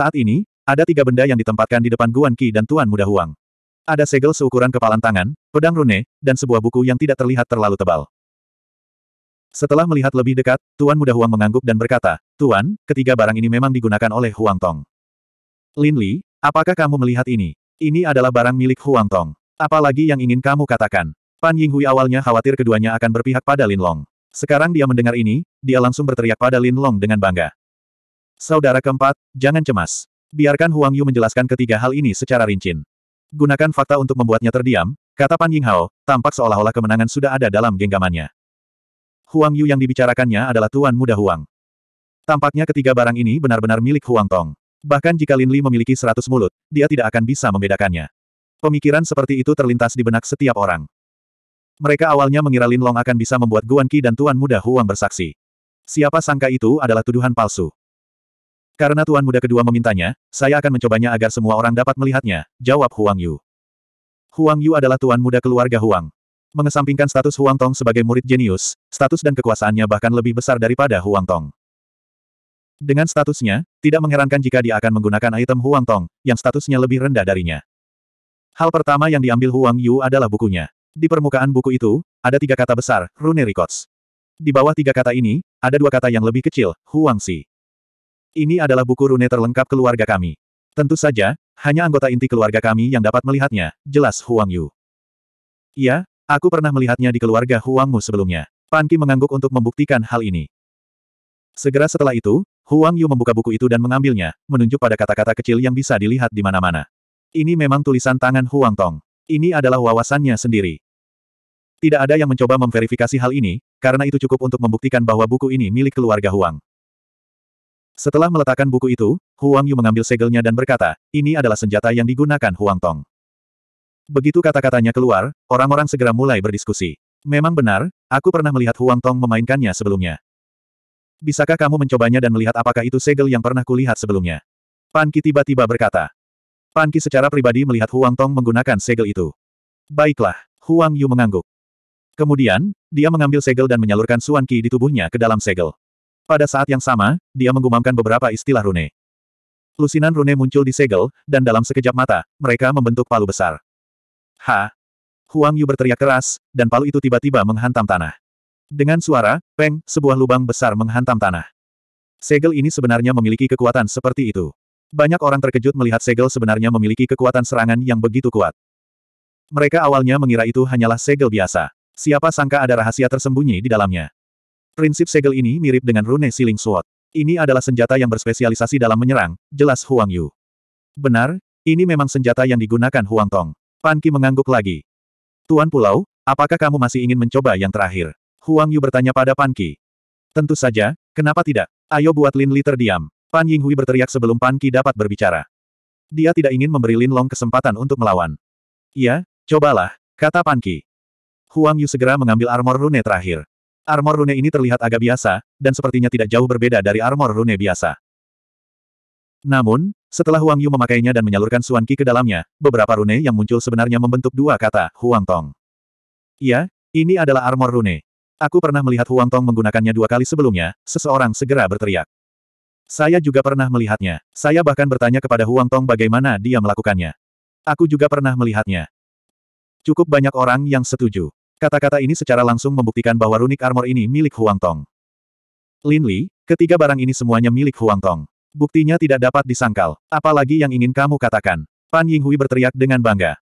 Saat ini, ada tiga benda yang ditempatkan di depan Guan Qi dan Tuan Muda Huang. Ada segel seukuran kepalan tangan, pedang rune, dan sebuah buku yang tidak terlihat terlalu tebal. Setelah melihat lebih dekat, Tuan Muda Huang mengangguk dan berkata, Tuan, ketiga barang ini memang digunakan oleh Huang Tong. Lin Li, apakah kamu melihat ini? Ini adalah barang milik Huang Tong. Apalagi yang ingin kamu katakan? Pan Yinghui awalnya khawatir keduanya akan berpihak pada Lin Long. Sekarang dia mendengar ini, dia langsung berteriak pada Lin Long dengan bangga. Saudara keempat, jangan cemas. Biarkan Huang Yu menjelaskan ketiga hal ini secara rinci. Gunakan fakta untuk membuatnya terdiam, kata Pan Yinghao, tampak seolah-olah kemenangan sudah ada dalam genggamannya. Huang Yu yang dibicarakannya adalah Tuan Muda Huang. Tampaknya ketiga barang ini benar-benar milik Huang Tong. Bahkan jika Lin Li memiliki seratus mulut, dia tidak akan bisa membedakannya. Pemikiran seperti itu terlintas di benak setiap orang. Mereka awalnya mengira Lin Long akan bisa membuat Guan Qi dan Tuan Muda Huang bersaksi. Siapa sangka itu adalah tuduhan palsu. Karena tuan muda kedua memintanya, saya akan mencobanya agar semua orang dapat melihatnya, jawab Huang Yu. Huang Yu adalah tuan muda keluarga Huang. Mengesampingkan status Huang Tong sebagai murid jenius, status dan kekuasaannya bahkan lebih besar daripada Huang Tong. Dengan statusnya, tidak mengherankan jika dia akan menggunakan item Huang Tong, yang statusnya lebih rendah darinya. Hal pertama yang diambil Huang Yu adalah bukunya. Di permukaan buku itu, ada tiga kata besar, Rune Records. Di bawah tiga kata ini, ada dua kata yang lebih kecil, Huang Si. Ini adalah buku rune terlengkap keluarga kami. Tentu saja, hanya anggota inti keluarga kami yang dapat melihatnya, jelas Huang Yu. Iya, aku pernah melihatnya di keluarga Huangmu sebelumnya. Pan Qi mengangguk untuk membuktikan hal ini. Segera setelah itu, Huang Yu membuka buku itu dan mengambilnya, menunjuk pada kata-kata kecil yang bisa dilihat di mana-mana. Ini memang tulisan tangan Huang Tong. Ini adalah wawasannya sendiri. Tidak ada yang mencoba memverifikasi hal ini, karena itu cukup untuk membuktikan bahwa buku ini milik keluarga Huang. Setelah meletakkan buku itu, Huang Yu mengambil segelnya dan berkata, ini adalah senjata yang digunakan Huang Tong. Begitu kata-katanya keluar, orang-orang segera mulai berdiskusi. Memang benar, aku pernah melihat Huang Tong memainkannya sebelumnya. Bisakah kamu mencobanya dan melihat apakah itu segel yang pernah kulihat sebelumnya? Pan Ki tiba-tiba berkata. Pan Ki secara pribadi melihat Huang Tong menggunakan segel itu. Baiklah, Huang Yu mengangguk. Kemudian, dia mengambil segel dan menyalurkan Suan Qi di tubuhnya ke dalam segel. Pada saat yang sama, dia menggumamkan beberapa istilah rune. Lusinan rune muncul di segel, dan dalam sekejap mata, mereka membentuk palu besar. Ha! Huang Yu berteriak keras, dan palu itu tiba-tiba menghantam tanah. Dengan suara, peng, sebuah lubang besar menghantam tanah. Segel ini sebenarnya memiliki kekuatan seperti itu. Banyak orang terkejut melihat segel sebenarnya memiliki kekuatan serangan yang begitu kuat. Mereka awalnya mengira itu hanyalah segel biasa. Siapa sangka ada rahasia tersembunyi di dalamnya. Prinsip segel ini mirip dengan rune Siling Sword. Ini adalah senjata yang berspesialisasi dalam menyerang, jelas Huang Yu. Benar, ini memang senjata yang digunakan Huang Tong. Pan Qi mengangguk lagi. Tuan Pulau, apakah kamu masih ingin mencoba yang terakhir? Huang Yu bertanya pada Pan Qi. Tentu saja, kenapa tidak? Ayo buat Lin Li terdiam. Pan Yinghui berteriak sebelum Pan Qi dapat berbicara. Dia tidak ingin memberi Lin Long kesempatan untuk melawan. Iya, cobalah, kata Pan Qi. Huang Yu segera mengambil armor rune terakhir. Armor rune ini terlihat agak biasa, dan sepertinya tidak jauh berbeda dari armor rune biasa. Namun, setelah Huang Yu memakainya dan menyalurkan Suan Qi ke dalamnya, beberapa rune yang muncul sebenarnya membentuk dua kata, Huang Tong. Iya, ini adalah armor rune. Aku pernah melihat Huang Tong menggunakannya dua kali sebelumnya, seseorang segera berteriak. Saya juga pernah melihatnya. Saya bahkan bertanya kepada Huang Tong bagaimana dia melakukannya. Aku juga pernah melihatnya. Cukup banyak orang yang setuju. Kata-kata ini secara langsung membuktikan bahwa runik armor ini milik Huang Tong. Lin Li, ketiga barang ini semuanya milik Huang Tong. Buktinya tidak dapat disangkal. Apalagi yang ingin kamu katakan. Pan Yinghui berteriak dengan bangga.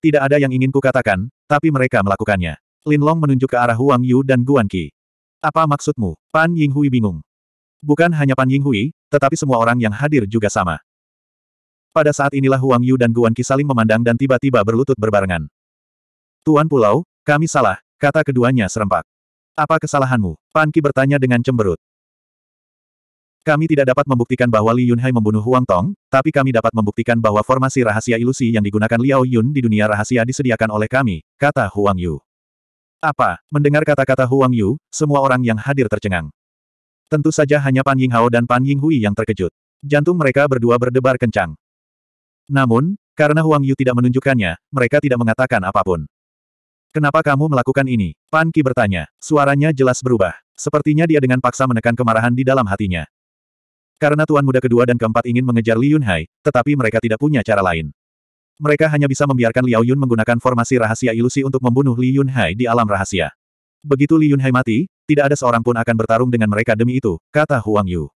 Tidak ada yang ingin kukatakan, tapi mereka melakukannya. Lin Long menunjuk ke arah Huang Yu dan Guan Qi. Apa maksudmu? Pan Yinghui bingung. Bukan hanya Pan Yinghui, tetapi semua orang yang hadir juga sama. Pada saat inilah Huang Yu dan Guan Qi saling memandang dan tiba-tiba berlutut berbarengan. Tuan Pulau, kami salah, kata keduanya serempak. Apa kesalahanmu? Panki bertanya dengan cemberut. Kami tidak dapat membuktikan bahwa Li Yunhai membunuh Huang Tong, tapi kami dapat membuktikan bahwa formasi rahasia ilusi yang digunakan Liao Yun di dunia rahasia disediakan oleh kami, kata Huang Yu. Apa? Mendengar kata-kata Huang Yu, semua orang yang hadir tercengang. Tentu saja hanya Pan Ying Hao dan Pan Ying Hui yang terkejut. Jantung mereka berdua berdebar kencang. Namun, karena Huang Yu tidak menunjukkannya, mereka tidak mengatakan apapun. Kenapa kamu melakukan ini? Pan Ki bertanya. Suaranya jelas berubah. Sepertinya dia dengan paksa menekan kemarahan di dalam hatinya. Karena tuan muda kedua dan keempat ingin mengejar Li Yunhai, tetapi mereka tidak punya cara lain. Mereka hanya bisa membiarkan Liao Yun menggunakan formasi rahasia ilusi untuk membunuh Li Yunhai di alam rahasia. Begitu Li Yunhai mati, tidak ada seorang pun akan bertarung dengan mereka demi itu, kata Huang Yu.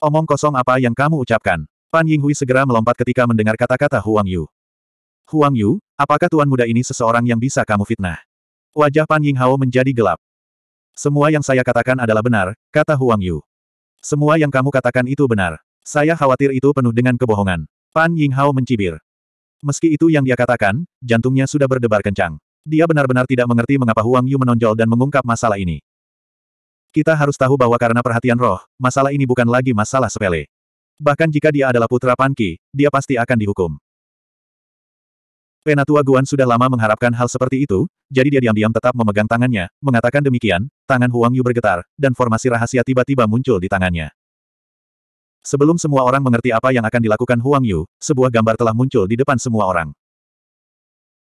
Omong kosong apa yang kamu ucapkan? Pan Yinghui segera melompat ketika mendengar kata-kata Huang Yu. Huang Yu, apakah tuan muda ini seseorang yang bisa kamu fitnah? Wajah Pan Yinghao menjadi gelap. Semua yang saya katakan adalah benar, kata Huang Yu. Semua yang kamu katakan itu benar. Saya khawatir itu penuh dengan kebohongan. Pan Yinghao mencibir. Meski itu yang dia katakan, jantungnya sudah berdebar kencang. Dia benar-benar tidak mengerti mengapa Huang Yu menonjol dan mengungkap masalah ini. Kita harus tahu bahwa karena perhatian roh, masalah ini bukan lagi masalah sepele. Bahkan jika dia adalah putra Panki, dia pasti akan dihukum. Penatua Guan sudah lama mengharapkan hal seperti itu, jadi dia diam-diam tetap memegang tangannya, mengatakan demikian, tangan Huang Yu bergetar, dan formasi rahasia tiba-tiba muncul di tangannya. Sebelum semua orang mengerti apa yang akan dilakukan Huang Yu, sebuah gambar telah muncul di depan semua orang.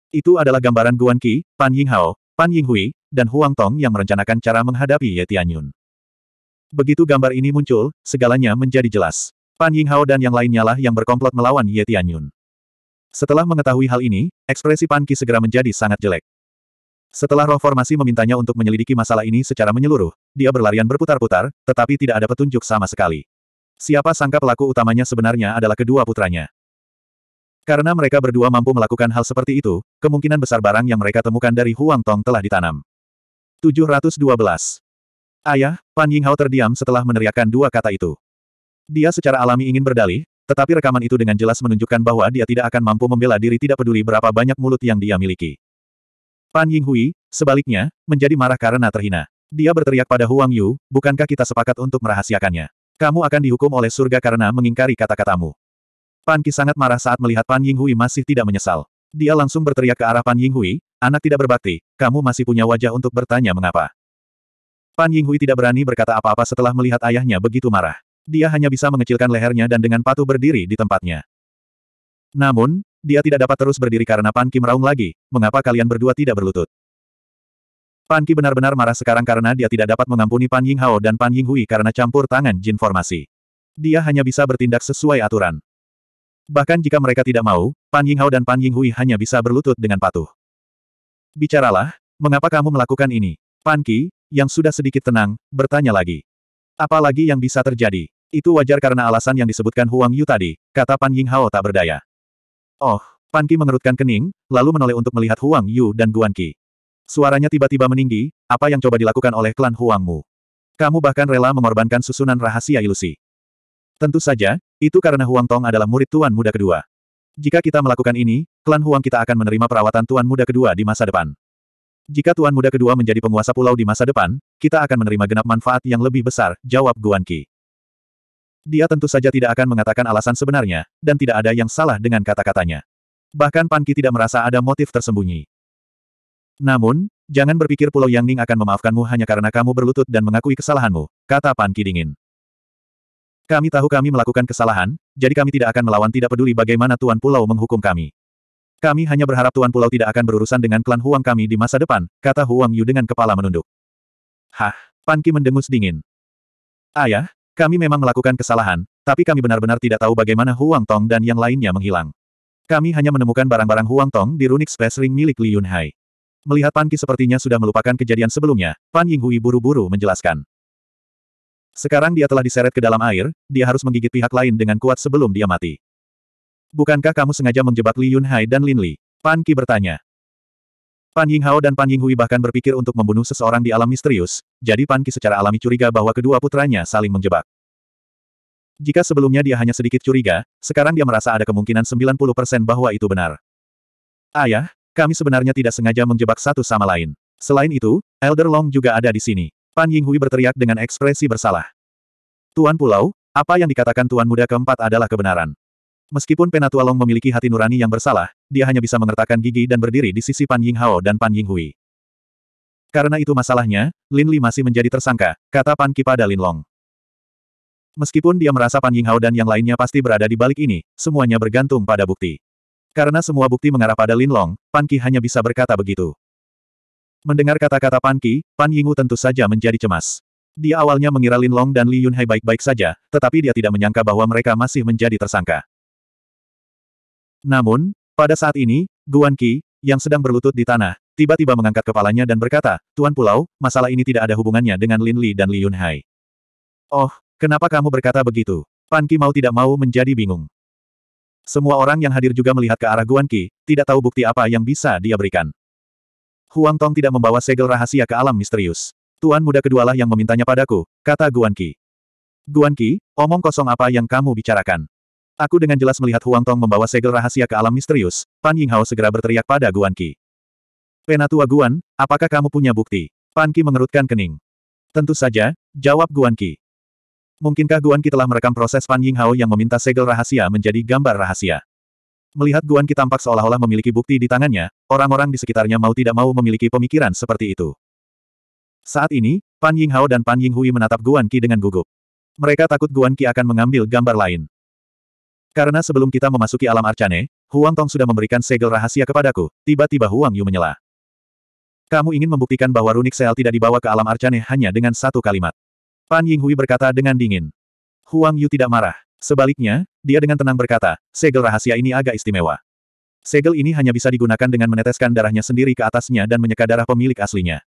Itu adalah gambaran Guan Qi, Pan Yinghao, Pan Yinghui, dan Huang Tong yang merencanakan cara menghadapi Ye Tianyun. Begitu gambar ini muncul, segalanya menjadi jelas. Pan Yinghao dan yang lainnya lah yang berkomplot melawan Ye Tianyun. Setelah mengetahui hal ini, ekspresi Panki segera menjadi sangat jelek. Setelah roh formasi memintanya untuk menyelidiki masalah ini secara menyeluruh, dia berlarian berputar-putar, tetapi tidak ada petunjuk sama sekali. Siapa sangka pelaku utamanya sebenarnya adalah kedua putranya. Karena mereka berdua mampu melakukan hal seperti itu, kemungkinan besar barang yang mereka temukan dari Huang Tong telah ditanam. 712. Ayah, Pan Yinghao terdiam setelah meneriakkan dua kata itu. Dia secara alami ingin berdalih, tetapi rekaman itu dengan jelas menunjukkan bahwa dia tidak akan mampu membela diri tidak peduli berapa banyak mulut yang dia miliki. Pan Yinghui, sebaliknya, menjadi marah karena terhina. Dia berteriak pada Huang Yu, bukankah kita sepakat untuk merahasiakannya? Kamu akan dihukum oleh surga karena mengingkari kata-katamu. Pan Qi sangat marah saat melihat Pan Yinghui masih tidak menyesal. Dia langsung berteriak ke arah Pan Yinghui, anak tidak berbakti, kamu masih punya wajah untuk bertanya mengapa. Pan Yinghui tidak berani berkata apa-apa setelah melihat ayahnya begitu marah. Dia hanya bisa mengecilkan lehernya dan dengan patuh berdiri di tempatnya. Namun, dia tidak dapat terus berdiri karena Pan Ki meraung lagi, mengapa kalian berdua tidak berlutut? Pan Ki benar-benar marah sekarang karena dia tidak dapat mengampuni Pan Ying Hao dan Pan Ying Hui karena campur tangan jin formasi. Dia hanya bisa bertindak sesuai aturan. Bahkan jika mereka tidak mau, Pan Ying Hao dan Pan Ying Hui hanya bisa berlutut dengan patuh. Bicaralah, mengapa kamu melakukan ini? Pan Ki, yang sudah sedikit tenang, bertanya lagi. Apa lagi yang bisa terjadi? Itu wajar karena alasan yang disebutkan Huang Yu tadi, kata Pan Ying Hao tak berdaya. Oh, Pan Qi mengerutkan kening, lalu menoleh untuk melihat Huang Yu dan Guan Qi. Suaranya tiba-tiba meninggi, apa yang coba dilakukan oleh klan Huang Mu? Kamu bahkan rela mengorbankan susunan rahasia ilusi. Tentu saja, itu karena Huang Tong adalah murid Tuan Muda kedua. Jika kita melakukan ini, klan Huang kita akan menerima perawatan Tuan Muda kedua di masa depan. Jika Tuan Muda kedua menjadi penguasa pulau di masa depan, kita akan menerima genap manfaat yang lebih besar, jawab Guan Qi. Dia tentu saja tidak akan mengatakan alasan sebenarnya, dan tidak ada yang salah dengan kata-katanya. Bahkan Panki tidak merasa ada motif tersembunyi. Namun, jangan berpikir Pulau Yang Ning akan memaafkanmu hanya karena kamu berlutut dan mengakui kesalahanmu, kata Panki dingin. Kami tahu kami melakukan kesalahan, jadi kami tidak akan melawan tidak peduli bagaimana Tuan Pulau menghukum kami. Kami hanya berharap Tuan Pulau tidak akan berurusan dengan klan Huang kami di masa depan, kata Huang Yu dengan kepala menunduk. Hah, Panki mendengus dingin. Ayah, kami memang melakukan kesalahan, tapi kami benar-benar tidak tahu bagaimana Huang Tong dan yang lainnya menghilang. Kami hanya menemukan barang-barang Huang Tong di Runic Space Ring milik Li Yunhai. Melihat Pan Ki sepertinya sudah melupakan kejadian sebelumnya, Pan Yinghui buru-buru menjelaskan. Sekarang dia telah diseret ke dalam air, dia harus menggigit pihak lain dengan kuat sebelum dia mati. Bukankah kamu sengaja menjebak Li Yunhai dan Lin Li? Pan Ki bertanya. Pan Yinghao dan Pan Yinghui bahkan berpikir untuk membunuh seseorang di alam misterius, jadi Pan Qi secara alami curiga bahwa kedua putranya saling menjebak. Jika sebelumnya dia hanya sedikit curiga, sekarang dia merasa ada kemungkinan 90% bahwa itu benar. Ayah, kami sebenarnya tidak sengaja menjebak satu sama lain. Selain itu, Elder Long juga ada di sini. Pan Yinghui berteriak dengan ekspresi bersalah. Tuan Pulau, apa yang dikatakan Tuan Muda keempat adalah kebenaran. Meskipun Penatua Long memiliki hati nurani yang bersalah, dia hanya bisa mengertakkan gigi dan berdiri di sisi Pan Ying Hao dan Pan Ying Hui. Karena itu masalahnya, Lin Li masih menjadi tersangka, kata Pan Ki pada Lin Long. Meskipun dia merasa Pan Ying Hao dan yang lainnya pasti berada di balik ini, semuanya bergantung pada bukti. Karena semua bukti mengarah pada Lin Long, Pan Ki hanya bisa berkata begitu. Mendengar kata-kata Pan Ki, Pan Ying Yingwu tentu saja menjadi cemas. Dia awalnya mengira Lin Long dan Li Yunhai baik-baik saja, tetapi dia tidak menyangka bahwa mereka masih menjadi tersangka. Namun, pada saat ini, Guan Qi, yang sedang berlutut di tanah, tiba-tiba mengangkat kepalanya dan berkata, Tuan Pulau, masalah ini tidak ada hubungannya dengan Lin Li dan Li Yunhai. Oh, kenapa kamu berkata begitu? Pan Qi mau tidak mau menjadi bingung. Semua orang yang hadir juga melihat ke arah Guan Qi, tidak tahu bukti apa yang bisa dia berikan. Huang Tong tidak membawa segel rahasia ke alam misterius. Tuan muda kedualah yang memintanya padaku, kata Guan Qi. Guan Qi, omong kosong apa yang kamu bicarakan? Aku dengan jelas melihat Huang Tong membawa segel rahasia ke alam misterius, Pan Yinghao segera berteriak pada Guan Qi. Penatua Guan, apakah kamu punya bukti? Pan Qi mengerutkan kening. Tentu saja, jawab Guan Qi. Mungkinkah Guan Qi telah merekam proses Pan Yinghao yang meminta segel rahasia menjadi gambar rahasia? Melihat Guan Qi tampak seolah-olah memiliki bukti di tangannya, orang-orang di sekitarnya mau tidak mau memiliki pemikiran seperti itu. Saat ini, Pan Yinghao dan Pan Yinghui menatap Guan Qi dengan gugup. Mereka takut Guan Qi akan mengambil gambar lain. Karena sebelum kita memasuki alam Arcane, Huang Tong sudah memberikan segel rahasia kepadaku, tiba-tiba Huang Yu menyela. Kamu ingin membuktikan bahwa runik sel tidak dibawa ke alam Arcane hanya dengan satu kalimat. Pan Ying Hui berkata dengan dingin. Huang Yu tidak marah. Sebaliknya, dia dengan tenang berkata, segel rahasia ini agak istimewa. Segel ini hanya bisa digunakan dengan meneteskan darahnya sendiri ke atasnya dan menyeka darah pemilik aslinya.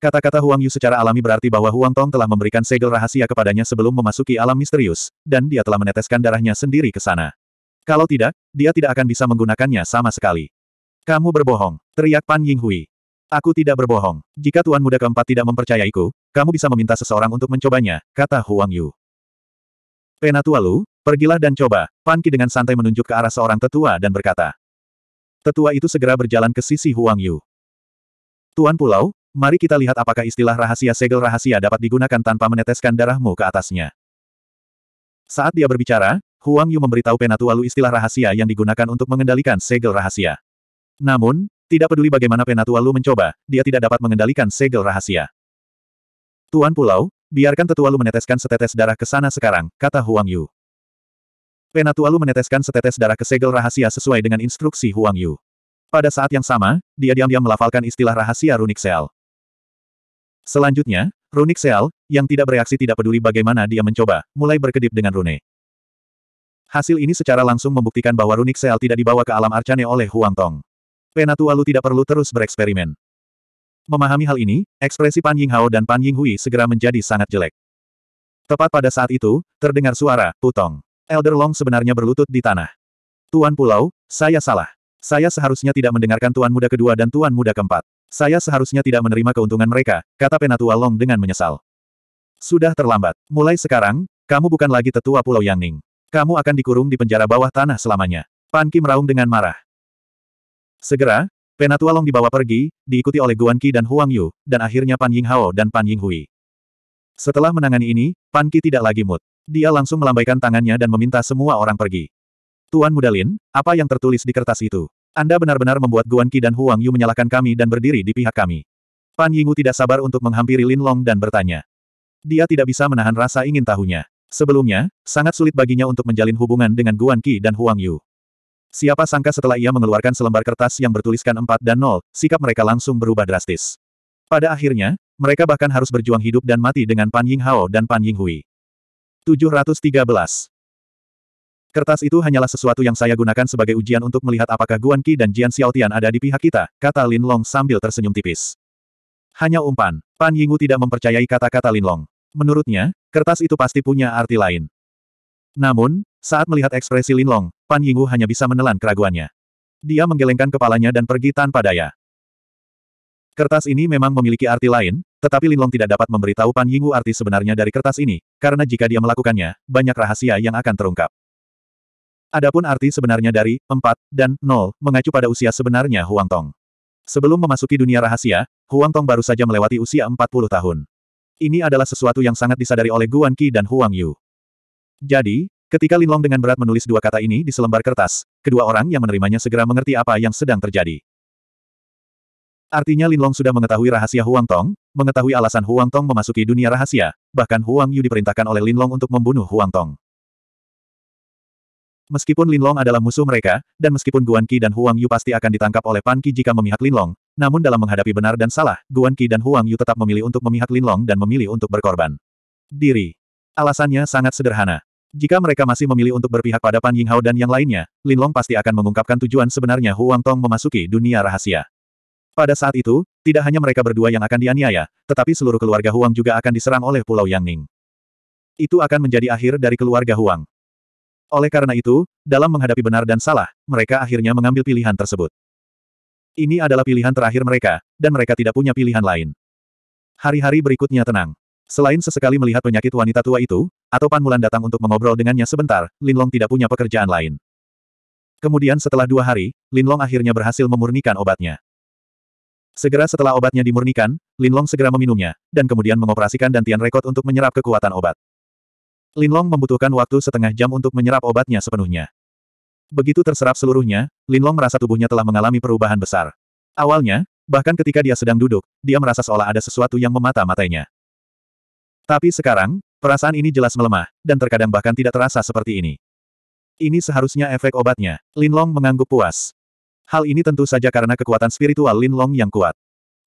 Kata-kata Huang Yu secara alami berarti bahwa Huang Tong telah memberikan segel rahasia kepadanya sebelum memasuki alam misterius, dan dia telah meneteskan darahnya sendiri ke sana. Kalau tidak, dia tidak akan bisa menggunakannya sama sekali. Kamu berbohong, teriak Pan Yinghui. Aku tidak berbohong. Jika Tuan Muda keempat tidak mempercayaiku, kamu bisa meminta seseorang untuk mencobanya, kata Huang Yu. Penatua Lu, pergilah dan coba. Pan Ki dengan santai menunjuk ke arah seorang tetua dan berkata. Tetua itu segera berjalan ke sisi Huang Yu. Tuan Pulau, Mari kita lihat apakah istilah rahasia segel rahasia dapat digunakan tanpa meneteskan darahmu ke atasnya. Saat dia berbicara, Huang Yu memberitahu penatua lu istilah rahasia yang digunakan untuk mengendalikan segel rahasia. Namun, tidak peduli bagaimana penatua lu mencoba, dia tidak dapat mengendalikan segel rahasia. Tuan Pulau, biarkan tetua lu meneteskan setetes darah ke sana sekarang, kata Huang Yu. Penatua lu meneteskan setetes darah ke segel rahasia sesuai dengan instruksi Huang Yu. Pada saat yang sama, dia diam-diam melafalkan istilah rahasia runik sel. Selanjutnya, Runik Seal, yang tidak bereaksi tidak peduli bagaimana dia mencoba, mulai berkedip dengan Rune. Hasil ini secara langsung membuktikan bahwa Runik Seal tidak dibawa ke alam arcane oleh Huang Tong. Penatua Lu tidak perlu terus bereksperimen. Memahami hal ini, ekspresi Pan Ying Hao dan Pan Ying Hui segera menjadi sangat jelek. Tepat pada saat itu, terdengar suara, putong. Elder Long sebenarnya berlutut di tanah. Tuan Pulau, saya salah. Saya seharusnya tidak mendengarkan Tuan Muda kedua dan Tuan Muda keempat. Saya seharusnya tidak menerima keuntungan mereka, kata Penatua Long dengan menyesal. Sudah terlambat. Mulai sekarang, kamu bukan lagi tetua Pulau Yangning. Kamu akan dikurung di penjara bawah tanah selamanya. Pan Ki meraung dengan marah. Segera, Penatua Long dibawa pergi, diikuti oleh Guan Qi dan Huang Yu, dan akhirnya Pan Ying Hao dan Pan Ying Hui. Setelah menangani ini, Pan Ki tidak lagi mood. Dia langsung melambaikan tangannya dan meminta semua orang pergi. Tuan Mudalin, apa yang tertulis di kertas itu? Anda benar-benar membuat Guan Qi dan Huang Yu menyalahkan kami dan berdiri di pihak kami. Pan Yingu tidak sabar untuk menghampiri Lin Long dan bertanya. Dia tidak bisa menahan rasa ingin tahunya. Sebelumnya, sangat sulit baginya untuk menjalin hubungan dengan Guan Qi dan Huang Yu. Siapa sangka setelah ia mengeluarkan selembar kertas yang bertuliskan 4 dan 0, sikap mereka langsung berubah drastis. Pada akhirnya, mereka bahkan harus berjuang hidup dan mati dengan Pan Ying Hao dan Pan Ying Hui. 713. Kertas itu hanyalah sesuatu yang saya gunakan sebagai ujian untuk melihat apakah Guan Qi dan Jian Xiaotian ada di pihak kita, kata Lin Long sambil tersenyum tipis. Hanya umpan. Pan Yingwu tidak mempercayai kata-kata Lin Long. Menurutnya, kertas itu pasti punya arti lain. Namun, saat melihat ekspresi Lin Long, Pan Yingwu hanya bisa menelan keraguannya. Dia menggelengkan kepalanya dan pergi tanpa daya. Kertas ini memang memiliki arti lain, tetapi Lin Long tidak dapat memberitahu Pan Yingwu arti sebenarnya dari kertas ini, karena jika dia melakukannya, banyak rahasia yang akan terungkap. Adapun arti sebenarnya dari 4 dan 0 mengacu pada usia sebenarnya Huang Tong. Sebelum memasuki dunia rahasia, Huang Tong baru saja melewati usia 40 tahun. Ini adalah sesuatu yang sangat disadari oleh Guan Qi dan Huang Yu. Jadi, ketika Lin Long dengan berat menulis dua kata ini di selembar kertas, kedua orang yang menerimanya segera mengerti apa yang sedang terjadi. Artinya Lin Long sudah mengetahui rahasia Huang Tong, mengetahui alasan Huang Tong memasuki dunia rahasia, bahkan Huang Yu diperintahkan oleh Lin Long untuk membunuh Huang Tong. Meskipun Linlong adalah musuh mereka, dan meskipun Guan Qi dan Huang Yu pasti akan ditangkap oleh Pan Qi jika memihak Linlong, namun dalam menghadapi benar dan salah, Guan Qi dan Huang Yu tetap memilih untuk memihak Linlong dan memilih untuk berkorban. Diri. Alasannya sangat sederhana. Jika mereka masih memilih untuk berpihak pada Pan Yinghao dan yang lainnya, Linlong pasti akan mengungkapkan tujuan sebenarnya Huang Tong memasuki dunia rahasia. Pada saat itu, tidak hanya mereka berdua yang akan dianiaya, tetapi seluruh keluarga Huang juga akan diserang oleh Pulau Yangning. Itu akan menjadi akhir dari keluarga Huang. Oleh karena itu, dalam menghadapi benar dan salah, mereka akhirnya mengambil pilihan tersebut. Ini adalah pilihan terakhir mereka, dan mereka tidak punya pilihan lain. Hari-hari berikutnya tenang. Selain sesekali melihat penyakit wanita tua itu, atau Pan Mulan datang untuk mengobrol dengannya sebentar, Linlong tidak punya pekerjaan lain. Kemudian setelah dua hari, Linlong akhirnya berhasil memurnikan obatnya. Segera setelah obatnya dimurnikan, Linlong segera meminumnya, dan kemudian mengoperasikan dantian rekod untuk menyerap kekuatan obat. Linlong membutuhkan waktu setengah jam untuk menyerap obatnya sepenuhnya. Begitu terserap seluruhnya, Linlong merasa tubuhnya telah mengalami perubahan besar. Awalnya, bahkan ketika dia sedang duduk, dia merasa seolah ada sesuatu yang memata matanya. Tapi sekarang, perasaan ini jelas melemah, dan terkadang bahkan tidak terasa seperti ini. Ini seharusnya efek obatnya. Linlong mengangguk puas. Hal ini tentu saja karena kekuatan spiritual Linlong yang kuat.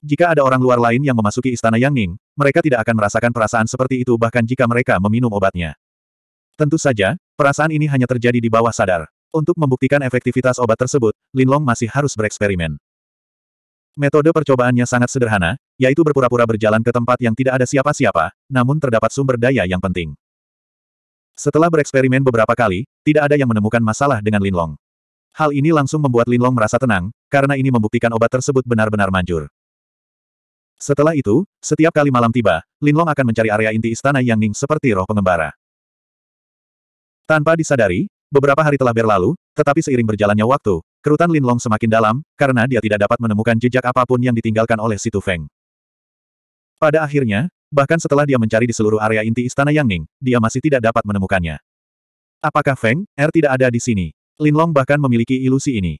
Jika ada orang luar lain yang memasuki istana Yang Ning, mereka tidak akan merasakan perasaan seperti itu bahkan jika mereka meminum obatnya. Tentu saja, perasaan ini hanya terjadi di bawah sadar. Untuk membuktikan efektivitas obat tersebut, Lin Long masih harus bereksperimen. Metode percobaannya sangat sederhana, yaitu berpura-pura berjalan ke tempat yang tidak ada siapa-siapa, namun terdapat sumber daya yang penting. Setelah bereksperimen beberapa kali, tidak ada yang menemukan masalah dengan Linlong. Hal ini langsung membuat Linlong merasa tenang, karena ini membuktikan obat tersebut benar-benar manjur. Setelah itu, setiap kali malam tiba, Linlong akan mencari area inti istana Yang Ning seperti roh pengembara. Tanpa disadari, beberapa hari telah berlalu, tetapi seiring berjalannya waktu, kerutan Linlong semakin dalam, karena dia tidak dapat menemukan jejak apapun yang ditinggalkan oleh Situ Feng. Pada akhirnya, bahkan setelah dia mencari di seluruh area inti istana Yang Ning, dia masih tidak dapat menemukannya. Apakah Feng, Er tidak ada di sini? Linlong bahkan memiliki ilusi ini.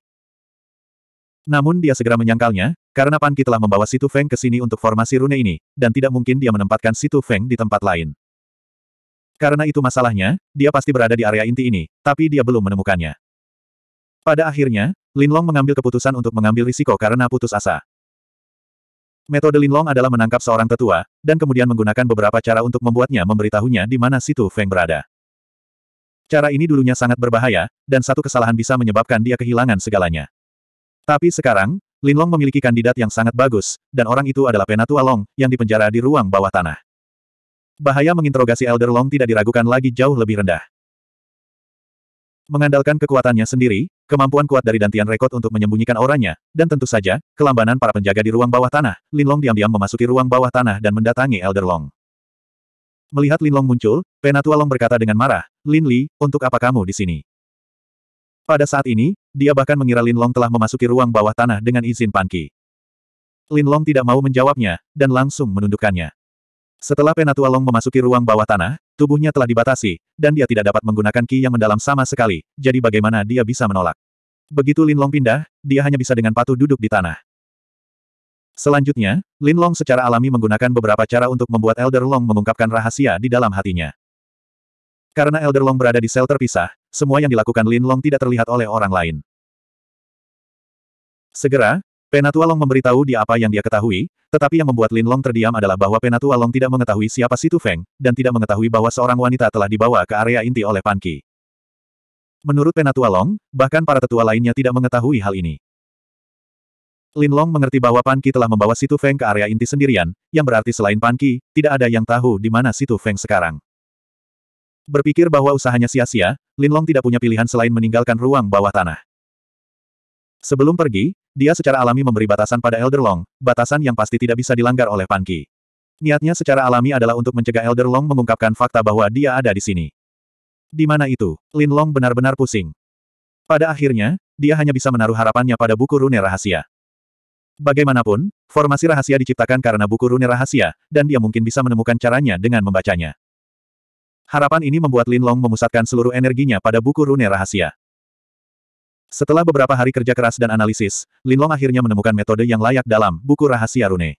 Namun dia segera menyangkalnya, karena Pan Ki telah membawa Situ Feng ke sini untuk formasi rune ini, dan tidak mungkin dia menempatkan Situ Feng di tempat lain. Karena itu masalahnya, dia pasti berada di area inti ini, tapi dia belum menemukannya. Pada akhirnya, Lin Long mengambil keputusan untuk mengambil risiko karena putus asa. Metode Lin Long adalah menangkap seorang tetua, dan kemudian menggunakan beberapa cara untuk membuatnya memberitahunya di mana Situ Feng berada. Cara ini dulunya sangat berbahaya, dan satu kesalahan bisa menyebabkan dia kehilangan segalanya. Tapi sekarang, Linlong memiliki kandidat yang sangat bagus, dan orang itu adalah Penatua Long, yang dipenjara di ruang bawah tanah. Bahaya menginterogasi Elder Long tidak diragukan lagi jauh lebih rendah. Mengandalkan kekuatannya sendiri, kemampuan kuat dari Dantian Rekod untuk menyembunyikan auranya, dan tentu saja, kelambanan para penjaga di ruang bawah tanah, Linlong diam-diam memasuki ruang bawah tanah dan mendatangi Elder Long. Melihat Linlong muncul, Penatua Long berkata dengan marah, Lin Li, untuk apa kamu di sini? Pada saat ini, dia bahkan mengira Lin Long telah memasuki ruang bawah tanah dengan izin Panki. Long tidak mau menjawabnya, dan langsung menundukkannya. Setelah Penatua Long memasuki ruang bawah tanah, tubuhnya telah dibatasi, dan dia tidak dapat menggunakan ki yang mendalam sama sekali, jadi bagaimana dia bisa menolak. Begitu Lin Long pindah, dia hanya bisa dengan patuh duduk di tanah. Selanjutnya, Lin Long secara alami menggunakan beberapa cara untuk membuat Elder Long mengungkapkan rahasia di dalam hatinya. Karena Elder Long berada di sel terpisah, semua yang dilakukan Lin Long tidak terlihat oleh orang lain. Segera, Penatua Long memberitahu dia apa yang dia ketahui, tetapi yang membuat Lin Long terdiam adalah bahwa Penatua Long tidak mengetahui siapa Situ Feng, dan tidak mengetahui bahwa seorang wanita telah dibawa ke area inti oleh Pan Menurut Penatua Long, bahkan para tetua lainnya tidak mengetahui hal ini. Lin Long mengerti bahwa Pan telah membawa Situ Feng ke area inti sendirian, yang berarti selain Pan tidak ada yang tahu di mana Situ Feng sekarang. Berpikir bahwa usahanya sia-sia, Lin Long tidak punya pilihan selain meninggalkan ruang bawah tanah. Sebelum pergi, dia secara alami memberi batasan pada Elder Long, batasan yang pasti tidak bisa dilanggar oleh Panki. Niatnya secara alami adalah untuk mencegah Elder Long mengungkapkan fakta bahwa dia ada di sini. Di mana itu, Lin Long benar-benar pusing. Pada akhirnya, dia hanya bisa menaruh harapannya pada buku rune rahasia. Bagaimanapun, formasi rahasia diciptakan karena buku rune rahasia, dan dia mungkin bisa menemukan caranya dengan membacanya. Harapan ini membuat Lin Long memusatkan seluruh energinya pada buku rune rahasia. Setelah beberapa hari kerja keras dan analisis, Lin Long akhirnya menemukan metode yang layak dalam buku rahasia rune.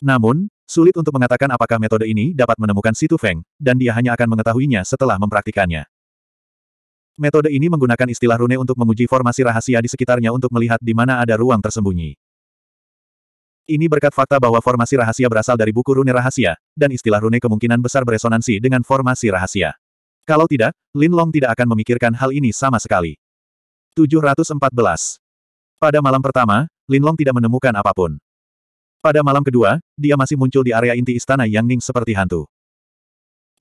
Namun, sulit untuk mengatakan apakah metode ini dapat menemukan Situ Feng, dan dia hanya akan mengetahuinya setelah mempraktikannya. Metode ini menggunakan istilah rune untuk menguji formasi rahasia di sekitarnya untuk melihat di mana ada ruang tersembunyi. Ini berkat fakta bahwa formasi rahasia berasal dari buku rune rahasia, dan istilah rune kemungkinan besar beresonansi dengan formasi rahasia. Kalau tidak, Lin Long tidak akan memikirkan hal ini sama sekali. 714. Pada malam pertama, Lin Long tidak menemukan apapun. Pada malam kedua, dia masih muncul di area inti istana Yang Ning seperti hantu.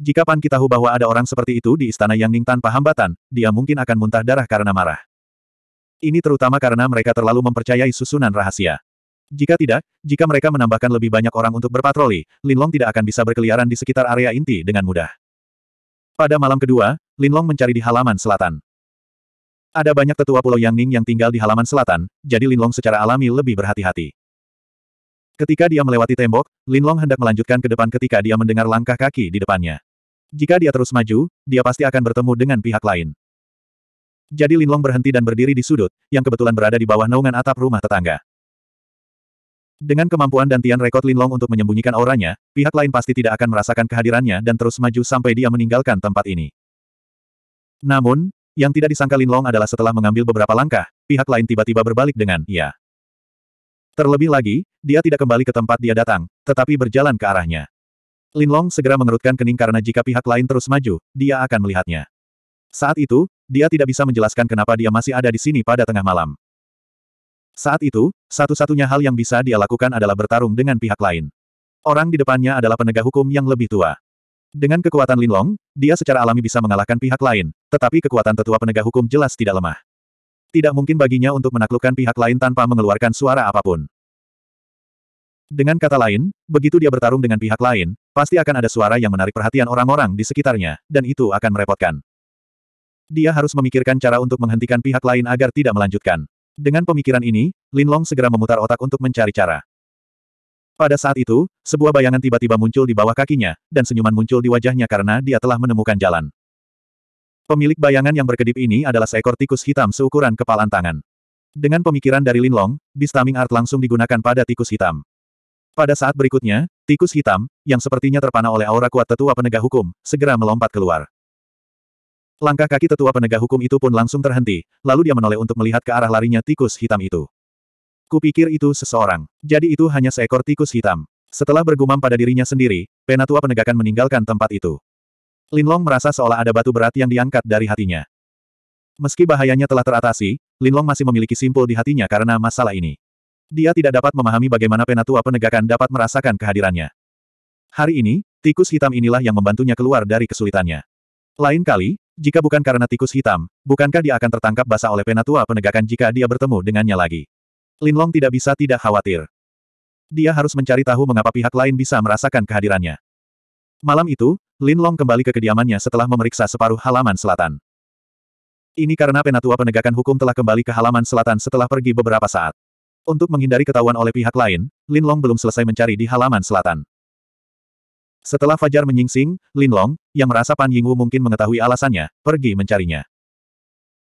Jika Pan Kitahu bahwa ada orang seperti itu di istana Yang Ning tanpa hambatan, dia mungkin akan muntah darah karena marah. Ini terutama karena mereka terlalu mempercayai susunan rahasia. Jika tidak, jika mereka menambahkan lebih banyak orang untuk berpatroli, Linlong tidak akan bisa berkeliaran di sekitar area inti dengan mudah. Pada malam kedua, Linlong mencari di halaman selatan. Ada banyak tetua Pulau Yang Ning yang tinggal di halaman selatan, jadi Linlong secara alami lebih berhati-hati. Ketika dia melewati tembok, Linlong hendak melanjutkan ke depan ketika dia mendengar langkah kaki di depannya. Jika dia terus maju, dia pasti akan bertemu dengan pihak lain. Jadi Linlong berhenti dan berdiri di sudut, yang kebetulan berada di bawah naungan atap rumah tetangga. Dengan kemampuan dan Tian Rekod Linlong untuk menyembunyikan auranya, pihak lain pasti tidak akan merasakan kehadirannya dan terus maju sampai dia meninggalkan tempat ini. Namun, yang tidak disangka Linlong adalah setelah mengambil beberapa langkah, pihak lain tiba-tiba berbalik dengan ia. Terlebih lagi, dia tidak kembali ke tempat dia datang, tetapi berjalan ke arahnya. Linlong segera mengerutkan kening karena jika pihak lain terus maju, dia akan melihatnya. Saat itu, dia tidak bisa menjelaskan kenapa dia masih ada di sini pada tengah malam. Saat itu, satu-satunya hal yang bisa dia lakukan adalah bertarung dengan pihak lain. Orang di depannya adalah penegak hukum yang lebih tua. Dengan kekuatan Linlong, dia secara alami bisa mengalahkan pihak lain, tetapi kekuatan tetua penegak hukum jelas tidak lemah. Tidak mungkin baginya untuk menaklukkan pihak lain tanpa mengeluarkan suara apapun. Dengan kata lain, begitu dia bertarung dengan pihak lain, pasti akan ada suara yang menarik perhatian orang-orang di sekitarnya, dan itu akan merepotkan. Dia harus memikirkan cara untuk menghentikan pihak lain agar tidak melanjutkan. Dengan pemikiran ini, Linlong segera memutar otak untuk mencari cara. Pada saat itu, sebuah bayangan tiba-tiba muncul di bawah kakinya, dan senyuman muncul di wajahnya karena dia telah menemukan jalan. Pemilik bayangan yang berkedip ini adalah seekor tikus hitam seukuran kepalan tangan. Dengan pemikiran dari Linlong, Bistaming Art langsung digunakan pada tikus hitam. Pada saat berikutnya, tikus hitam, yang sepertinya terpana oleh aura kuat tetua penegak hukum, segera melompat keluar. Langkah kaki tetua penegak hukum itu pun langsung terhenti, lalu dia menoleh untuk melihat ke arah larinya tikus hitam itu. Kupikir itu seseorang. Jadi itu hanya seekor tikus hitam. Setelah bergumam pada dirinya sendiri, penatua penegakan meninggalkan tempat itu. Linlong merasa seolah ada batu berat yang diangkat dari hatinya. Meski bahayanya telah teratasi, Linlong masih memiliki simpul di hatinya karena masalah ini. Dia tidak dapat memahami bagaimana penatua penegakan dapat merasakan kehadirannya. Hari ini, tikus hitam inilah yang membantunya keluar dari kesulitannya. Lain kali, jika bukan karena tikus hitam, bukankah dia akan tertangkap basah oleh penatua penegakan jika dia bertemu dengannya lagi? Linlong tidak bisa tidak khawatir. Dia harus mencari tahu mengapa pihak lain bisa merasakan kehadirannya. Malam itu, Linlong kembali ke kediamannya setelah memeriksa separuh halaman selatan. Ini karena penatua penegakan hukum telah kembali ke halaman selatan setelah pergi beberapa saat. Untuk menghindari ketahuan oleh pihak lain, Linlong belum selesai mencari di halaman selatan. Setelah Fajar menyingsing, Long yang merasa Pan Yingwu mungkin mengetahui alasannya, pergi mencarinya.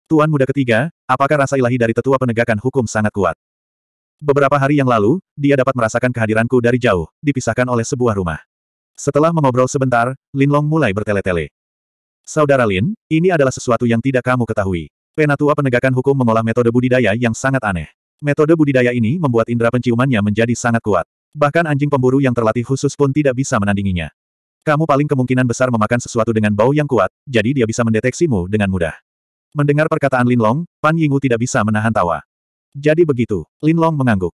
Tuan muda ketiga, apakah rasa ilahi dari tetua penegakan hukum sangat kuat? Beberapa hari yang lalu, dia dapat merasakan kehadiranku dari jauh, dipisahkan oleh sebuah rumah. Setelah mengobrol sebentar, Lin Long mulai bertele-tele. Saudara Lin, ini adalah sesuatu yang tidak kamu ketahui. Penatua penegakan hukum mengolah metode budidaya yang sangat aneh. Metode budidaya ini membuat indera penciumannya menjadi sangat kuat. Bahkan anjing pemburu yang terlatih khusus pun tidak bisa menandinginya. Kamu paling kemungkinan besar memakan sesuatu dengan bau yang kuat, jadi dia bisa mendeteksimu dengan mudah. Mendengar perkataan Lin Long, Pan Yingu tidak bisa menahan tawa. Jadi begitu, Lin Long mengangguk.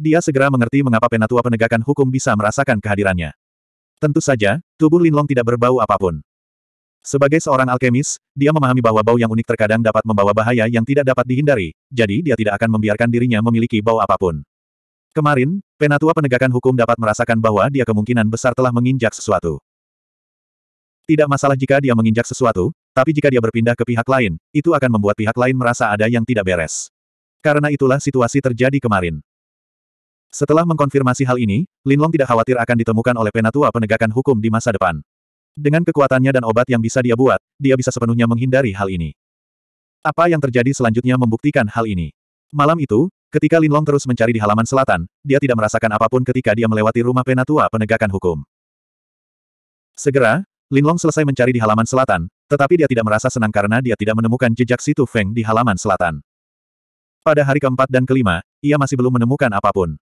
Dia segera mengerti mengapa penatua penegakan hukum bisa merasakan kehadirannya. Tentu saja, tubuh Lin Long tidak berbau apapun. Sebagai seorang alkemis, dia memahami bahwa bau yang unik terkadang dapat membawa bahaya yang tidak dapat dihindari, jadi dia tidak akan membiarkan dirinya memiliki bau apapun. Kemarin, penatua penegakan hukum dapat merasakan bahwa dia kemungkinan besar telah menginjak sesuatu. Tidak masalah jika dia menginjak sesuatu, tapi jika dia berpindah ke pihak lain, itu akan membuat pihak lain merasa ada yang tidak beres. Karena itulah situasi terjadi kemarin. Setelah mengkonfirmasi hal ini, Linlong tidak khawatir akan ditemukan oleh penatua penegakan hukum di masa depan. Dengan kekuatannya dan obat yang bisa dia buat, dia bisa sepenuhnya menghindari hal ini. Apa yang terjadi selanjutnya membuktikan hal ini. Malam itu, Ketika Linlong terus mencari di halaman selatan, dia tidak merasakan apapun ketika dia melewati rumah penatua penegakan hukum. Segera, Linlong selesai mencari di halaman selatan, tetapi dia tidak merasa senang karena dia tidak menemukan jejak situ Feng di halaman selatan. Pada hari keempat dan kelima, ia masih belum menemukan apapun.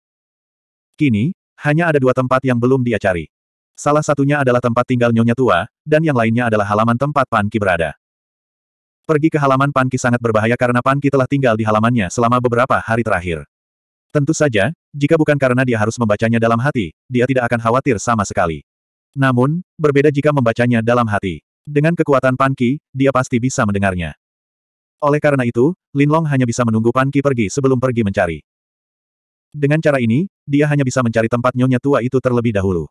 Kini, hanya ada dua tempat yang belum dia cari. Salah satunya adalah tempat tinggal Nyonya Tua, dan yang lainnya adalah halaman tempat Panki berada. Pergi ke halaman Panki sangat berbahaya karena Panki telah tinggal di halamannya selama beberapa hari terakhir. Tentu saja, jika bukan karena dia harus membacanya dalam hati, dia tidak akan khawatir sama sekali. Namun, berbeda jika membacanya dalam hati. Dengan kekuatan Panki, dia pasti bisa mendengarnya. Oleh karena itu, Lin Long hanya bisa menunggu Panki pergi sebelum pergi mencari. Dengan cara ini, dia hanya bisa mencari tempat nyonya tua itu terlebih dahulu.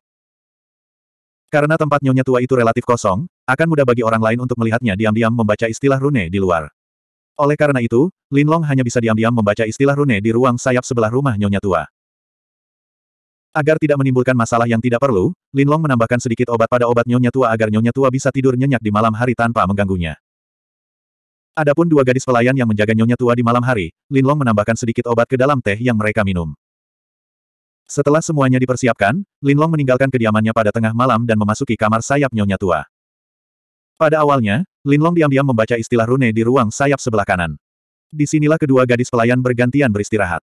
Karena tempat nyonya tua itu relatif kosong, akan mudah bagi orang lain untuk melihatnya diam-diam membaca istilah rune di luar. Oleh karena itu, Lin Long hanya bisa diam-diam membaca istilah rune di ruang sayap sebelah rumah nyonya tua. Agar tidak menimbulkan masalah yang tidak perlu, Lin Long menambahkan sedikit obat pada obat nyonya tua agar nyonya tua bisa tidur nyenyak di malam hari tanpa mengganggunya. Adapun dua gadis pelayan yang menjaga nyonya tua di malam hari, Lin Long menambahkan sedikit obat ke dalam teh yang mereka minum. Setelah semuanya dipersiapkan, Linlong meninggalkan kediamannya pada tengah malam dan memasuki kamar sayap Nyonya Tua. Pada awalnya, Linlong diam-diam membaca istilah rune di ruang sayap sebelah kanan. Disinilah kedua gadis pelayan bergantian beristirahat.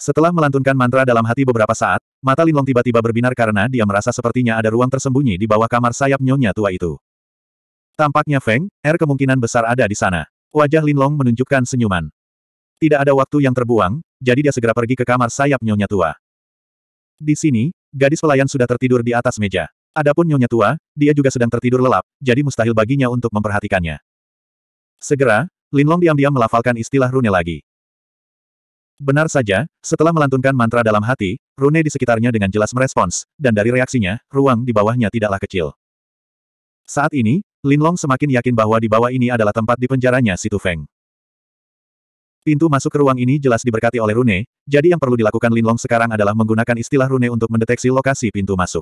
Setelah melantunkan mantra dalam hati beberapa saat, mata Linlong tiba-tiba berbinar karena dia merasa sepertinya ada ruang tersembunyi di bawah kamar sayap Nyonya Tua itu. Tampaknya Feng, Er kemungkinan besar ada di sana. Wajah Linlong menunjukkan senyuman. Tidak ada waktu yang terbuang, jadi dia segera pergi ke kamar sayap nyonya tua. Di sini, gadis pelayan sudah tertidur di atas meja. Adapun nyonya tua, dia juga sedang tertidur lelap, jadi mustahil baginya untuk memperhatikannya. Segera, Linlong diam-diam melafalkan istilah rune lagi. Benar saja, setelah melantunkan mantra dalam hati, rune di sekitarnya dengan jelas merespons, dan dari reaksinya, ruang di bawahnya tidaklah kecil. Saat ini, Linlong semakin yakin bahwa di bawah ini adalah tempat di penjaranya Situ Feng. Pintu masuk ke ruang ini jelas diberkati oleh rune, jadi yang perlu dilakukan Linlong sekarang adalah menggunakan istilah rune untuk mendeteksi lokasi pintu masuk.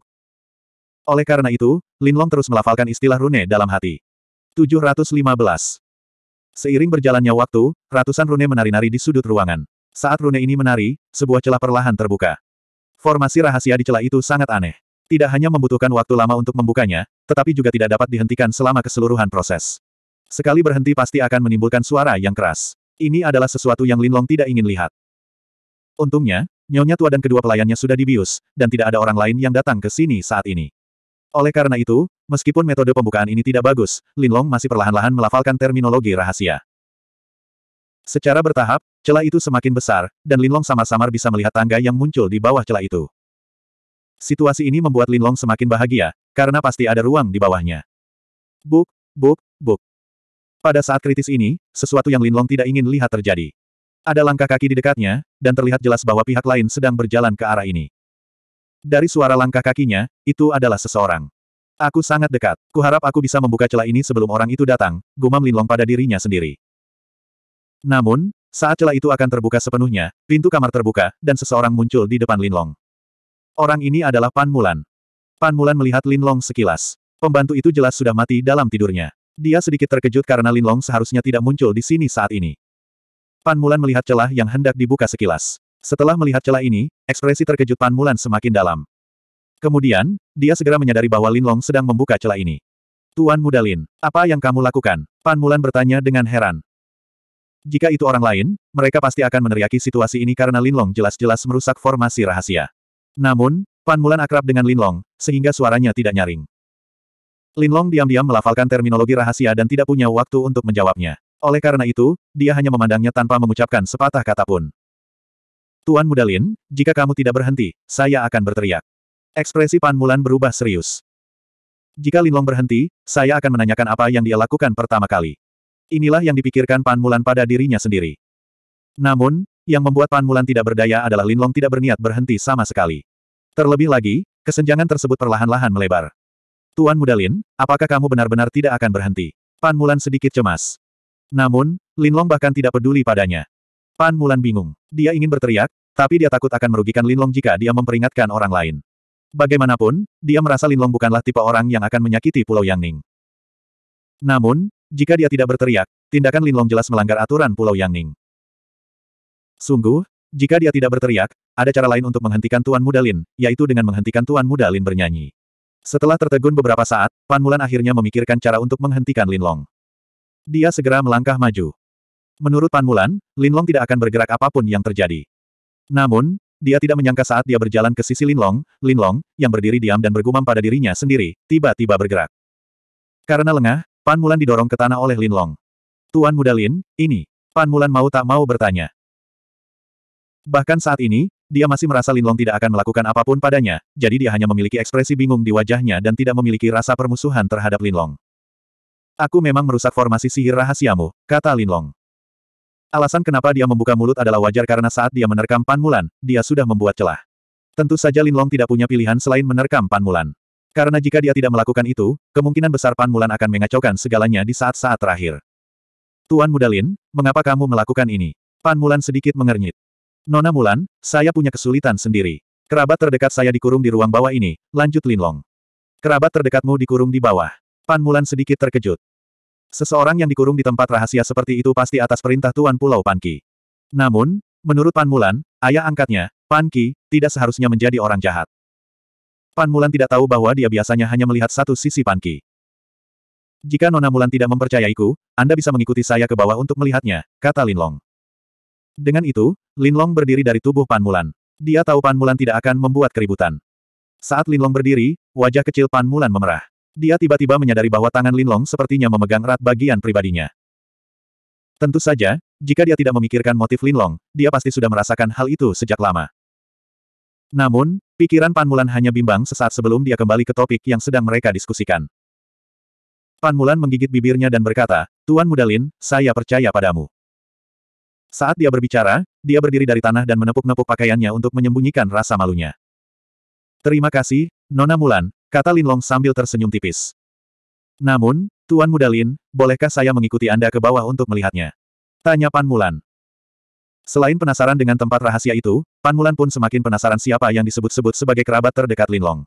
Oleh karena itu, Linlong terus melafalkan istilah rune dalam hati. 715. Seiring berjalannya waktu, ratusan rune menari-nari di sudut ruangan. Saat rune ini menari, sebuah celah perlahan terbuka. Formasi rahasia di celah itu sangat aneh. Tidak hanya membutuhkan waktu lama untuk membukanya, tetapi juga tidak dapat dihentikan selama keseluruhan proses. Sekali berhenti pasti akan menimbulkan suara yang keras. Ini adalah sesuatu yang Linlong tidak ingin lihat. Untungnya, nyonya tua dan kedua pelayannya sudah dibius, dan tidak ada orang lain yang datang ke sini saat ini. Oleh karena itu, meskipun metode pembukaan ini tidak bagus, Linlong masih perlahan-lahan melafalkan terminologi rahasia. Secara bertahap, celah itu semakin besar, dan Linlong samar-samar bisa melihat tangga yang muncul di bawah celah itu. Situasi ini membuat Linlong semakin bahagia, karena pasti ada ruang di bawahnya. Buk, buk, buk. Pada saat kritis ini, sesuatu yang Linlong tidak ingin lihat terjadi. Ada langkah kaki di dekatnya, dan terlihat jelas bahwa pihak lain sedang berjalan ke arah ini. Dari suara langkah kakinya, itu adalah seseorang. Aku sangat dekat. Kuharap aku bisa membuka celah ini sebelum orang itu datang, gumam Linlong pada dirinya sendiri. Namun, saat celah itu akan terbuka sepenuhnya, pintu kamar terbuka, dan seseorang muncul di depan Linlong. Orang ini adalah Pan Mulan. Pan Mulan melihat Linlong sekilas. Pembantu itu jelas sudah mati dalam tidurnya. Dia sedikit terkejut karena Linlong seharusnya tidak muncul di sini saat ini. Pan Mulan melihat celah yang hendak dibuka sekilas. Setelah melihat celah ini, ekspresi terkejut Pan Mulan semakin dalam. Kemudian, dia segera menyadari bahwa Linlong sedang membuka celah ini. Tuan Muda Lin, apa yang kamu lakukan? Pan Mulan bertanya dengan heran. Jika itu orang lain, mereka pasti akan meneriaki situasi ini karena Linlong jelas-jelas merusak formasi rahasia. Namun, Pan Mulan akrab dengan Linlong, sehingga suaranya tidak nyaring. Linlong diam-diam melafalkan terminologi rahasia dan tidak punya waktu untuk menjawabnya. Oleh karena itu, dia hanya memandangnya tanpa mengucapkan sepatah kata pun. Tuan Muda Lin, jika kamu tidak berhenti, saya akan berteriak. Ekspresi Pan Mulan berubah serius. Jika Linlong berhenti, saya akan menanyakan apa yang dia lakukan pertama kali. Inilah yang dipikirkan Pan Mulan pada dirinya sendiri. Namun, yang membuat Pan Mulan tidak berdaya adalah Linlong tidak berniat berhenti sama sekali. Terlebih lagi, kesenjangan tersebut perlahan-lahan melebar. Tuan Mudalin, apakah kamu benar-benar tidak akan berhenti? Pan Mulan sedikit cemas. Namun, Lin Long bahkan tidak peduli padanya. Pan Mulan bingung. Dia ingin berteriak, tapi dia takut akan merugikan Lin Long jika dia memperingatkan orang lain. Bagaimanapun, dia merasa Lin Long bukanlah tipe orang yang akan menyakiti Pulau Yangning. Namun, jika dia tidak berteriak, tindakan Lin Long jelas melanggar aturan Pulau Yangning. Sungguh, jika dia tidak berteriak, ada cara lain untuk menghentikan Tuan Mudalin, yaitu dengan menghentikan Tuan Mudalin bernyanyi. Setelah tertegun beberapa saat, Pan Mulan akhirnya memikirkan cara untuk menghentikan Lin Long. Dia segera melangkah maju. Menurut Pan Mulan, Lin Long tidak akan bergerak apapun yang terjadi. Namun, dia tidak menyangka saat dia berjalan ke sisi Lin Long, Lin Long yang berdiri diam dan bergumam pada dirinya sendiri, tiba-tiba bergerak. Karena lengah, Pan Mulan didorong ke tanah oleh Lin Long. Tuan Muda Lin, ini. Pan Mulan mau tak mau bertanya. Bahkan saat ini, dia masih merasa Linlong tidak akan melakukan apapun padanya, jadi dia hanya memiliki ekspresi bingung di wajahnya dan tidak memiliki rasa permusuhan terhadap Linlong. Aku memang merusak formasi sihir rahasiamu, kata Linlong. Alasan kenapa dia membuka mulut adalah wajar karena saat dia menerkam Pan Mulan, dia sudah membuat celah. Tentu saja Linlong tidak punya pilihan selain menerkam Pan Mulan. Karena jika dia tidak melakukan itu, kemungkinan besar Pan Mulan akan mengacaukan segalanya di saat-saat terakhir. Tuan Mudalin, mengapa kamu melakukan ini? Pan Mulan sedikit mengernyit. Nona Mulan, saya punya kesulitan sendiri. Kerabat terdekat saya dikurung di ruang bawah ini, lanjut Linlong. Kerabat terdekatmu dikurung di bawah. Pan Mulan sedikit terkejut. Seseorang yang dikurung di tempat rahasia seperti itu pasti atas perintah Tuan Pulau Panki. Namun, menurut Pan Mulan, ayah angkatnya, Panki, tidak seharusnya menjadi orang jahat. Pan Mulan tidak tahu bahwa dia biasanya hanya melihat satu sisi Panki. Jika Nona Mulan tidak mempercayaiku, Anda bisa mengikuti saya ke bawah untuk melihatnya, kata Linlong. Dengan itu, Linlong berdiri dari tubuh Pan Mulan. Dia tahu Pan Mulan tidak akan membuat keributan. Saat Linlong berdiri, wajah kecil Pan Mulan memerah. Dia tiba-tiba menyadari bahwa tangan Linlong sepertinya memegang erat bagian pribadinya. Tentu saja, jika dia tidak memikirkan motif Linlong, dia pasti sudah merasakan hal itu sejak lama. Namun, pikiran Pan Mulan hanya bimbang sesaat sebelum dia kembali ke topik yang sedang mereka diskusikan. Pan Mulan menggigit bibirnya dan berkata, Tuan Mudalin, saya percaya padamu. Saat dia berbicara, dia berdiri dari tanah dan menepuk-nepuk pakaiannya untuk menyembunyikan rasa malunya. Terima kasih, Nona Mulan, kata Lin Long sambil tersenyum tipis. Namun, Tuan Muda Lin, bolehkah saya mengikuti Anda ke bawah untuk melihatnya? Tanya Pan Mulan. Selain penasaran dengan tempat rahasia itu, Pan Mulan pun semakin penasaran siapa yang disebut-sebut sebagai kerabat terdekat Lin Long.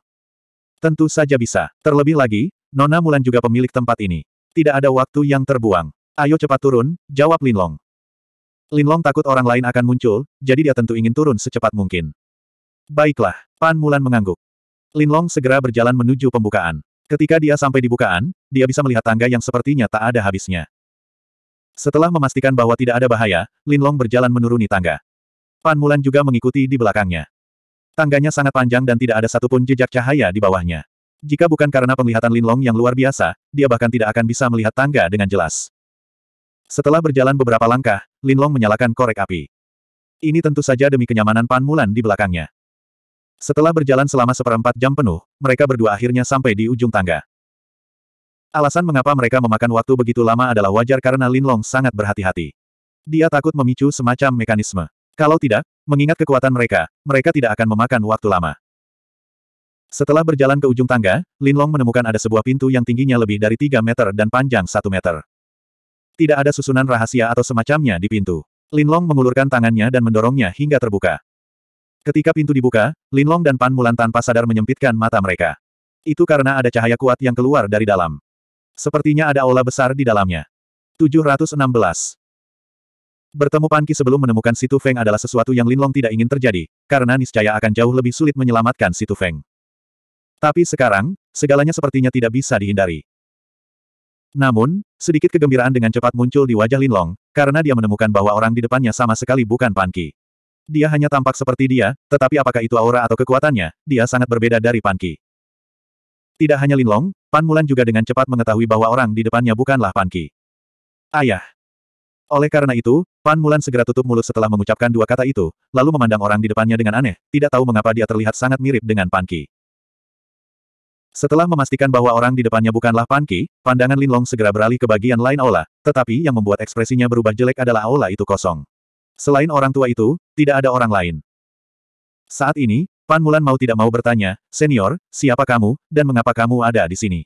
Tentu saja bisa. Terlebih lagi, Nona Mulan juga pemilik tempat ini. Tidak ada waktu yang terbuang. Ayo cepat turun, jawab Lin Long. Linlong takut orang lain akan muncul, jadi dia tentu ingin turun secepat mungkin. Baiklah, Pan Mulan mengangguk. Linlong segera berjalan menuju pembukaan. Ketika dia sampai di bukaan, dia bisa melihat tangga yang sepertinya tak ada habisnya. Setelah memastikan bahwa tidak ada bahaya, Linlong berjalan menuruni tangga. Pan Mulan juga mengikuti di belakangnya. Tangganya sangat panjang dan tidak ada satupun jejak cahaya di bawahnya. Jika bukan karena penglihatan Linlong yang luar biasa, dia bahkan tidak akan bisa melihat tangga dengan jelas. Setelah berjalan beberapa langkah, Linlong menyalakan korek api. Ini tentu saja demi kenyamanan Pan Mulan di belakangnya. Setelah berjalan selama seperempat jam penuh, mereka berdua akhirnya sampai di ujung tangga. Alasan mengapa mereka memakan waktu begitu lama adalah wajar karena Linlong sangat berhati-hati. Dia takut memicu semacam mekanisme. Kalau tidak, mengingat kekuatan mereka, mereka tidak akan memakan waktu lama. Setelah berjalan ke ujung tangga, Linlong menemukan ada sebuah pintu yang tingginya lebih dari 3 meter dan panjang 1 meter. Tidak ada susunan rahasia atau semacamnya di pintu. Linlong mengulurkan tangannya dan mendorongnya hingga terbuka. Ketika pintu dibuka, Linlong dan Pan Mulan tanpa sadar menyempitkan mata mereka. Itu karena ada cahaya kuat yang keluar dari dalam. Sepertinya ada aula besar di dalamnya. 716. Bertemu Panki sebelum menemukan Situ Feng adalah sesuatu yang Linlong tidak ingin terjadi, karena niscaya akan jauh lebih sulit menyelamatkan Situ Feng. Tapi sekarang, segalanya sepertinya tidak bisa dihindari. Namun, sedikit kegembiraan dengan cepat muncul di wajah Linlong, karena dia menemukan bahwa orang di depannya sama sekali bukan Panki. Dia hanya tampak seperti dia, tetapi apakah itu aura atau kekuatannya, dia sangat berbeda dari Panki. Tidak hanya Linlong, Pan Mulan juga dengan cepat mengetahui bahwa orang di depannya bukanlah Panki. Ayah. Oleh karena itu, Pan Mulan segera tutup mulut setelah mengucapkan dua kata itu, lalu memandang orang di depannya dengan aneh, tidak tahu mengapa dia terlihat sangat mirip dengan Panki. Setelah memastikan bahwa orang di depannya bukanlah Panki, pandangan Linlong segera beralih ke bagian lain aula, tetapi yang membuat ekspresinya berubah jelek adalah aula itu kosong. Selain orang tua itu, tidak ada orang lain. Saat ini, Pan Mulan mau tidak mau bertanya, Senior, siapa kamu, dan mengapa kamu ada di sini?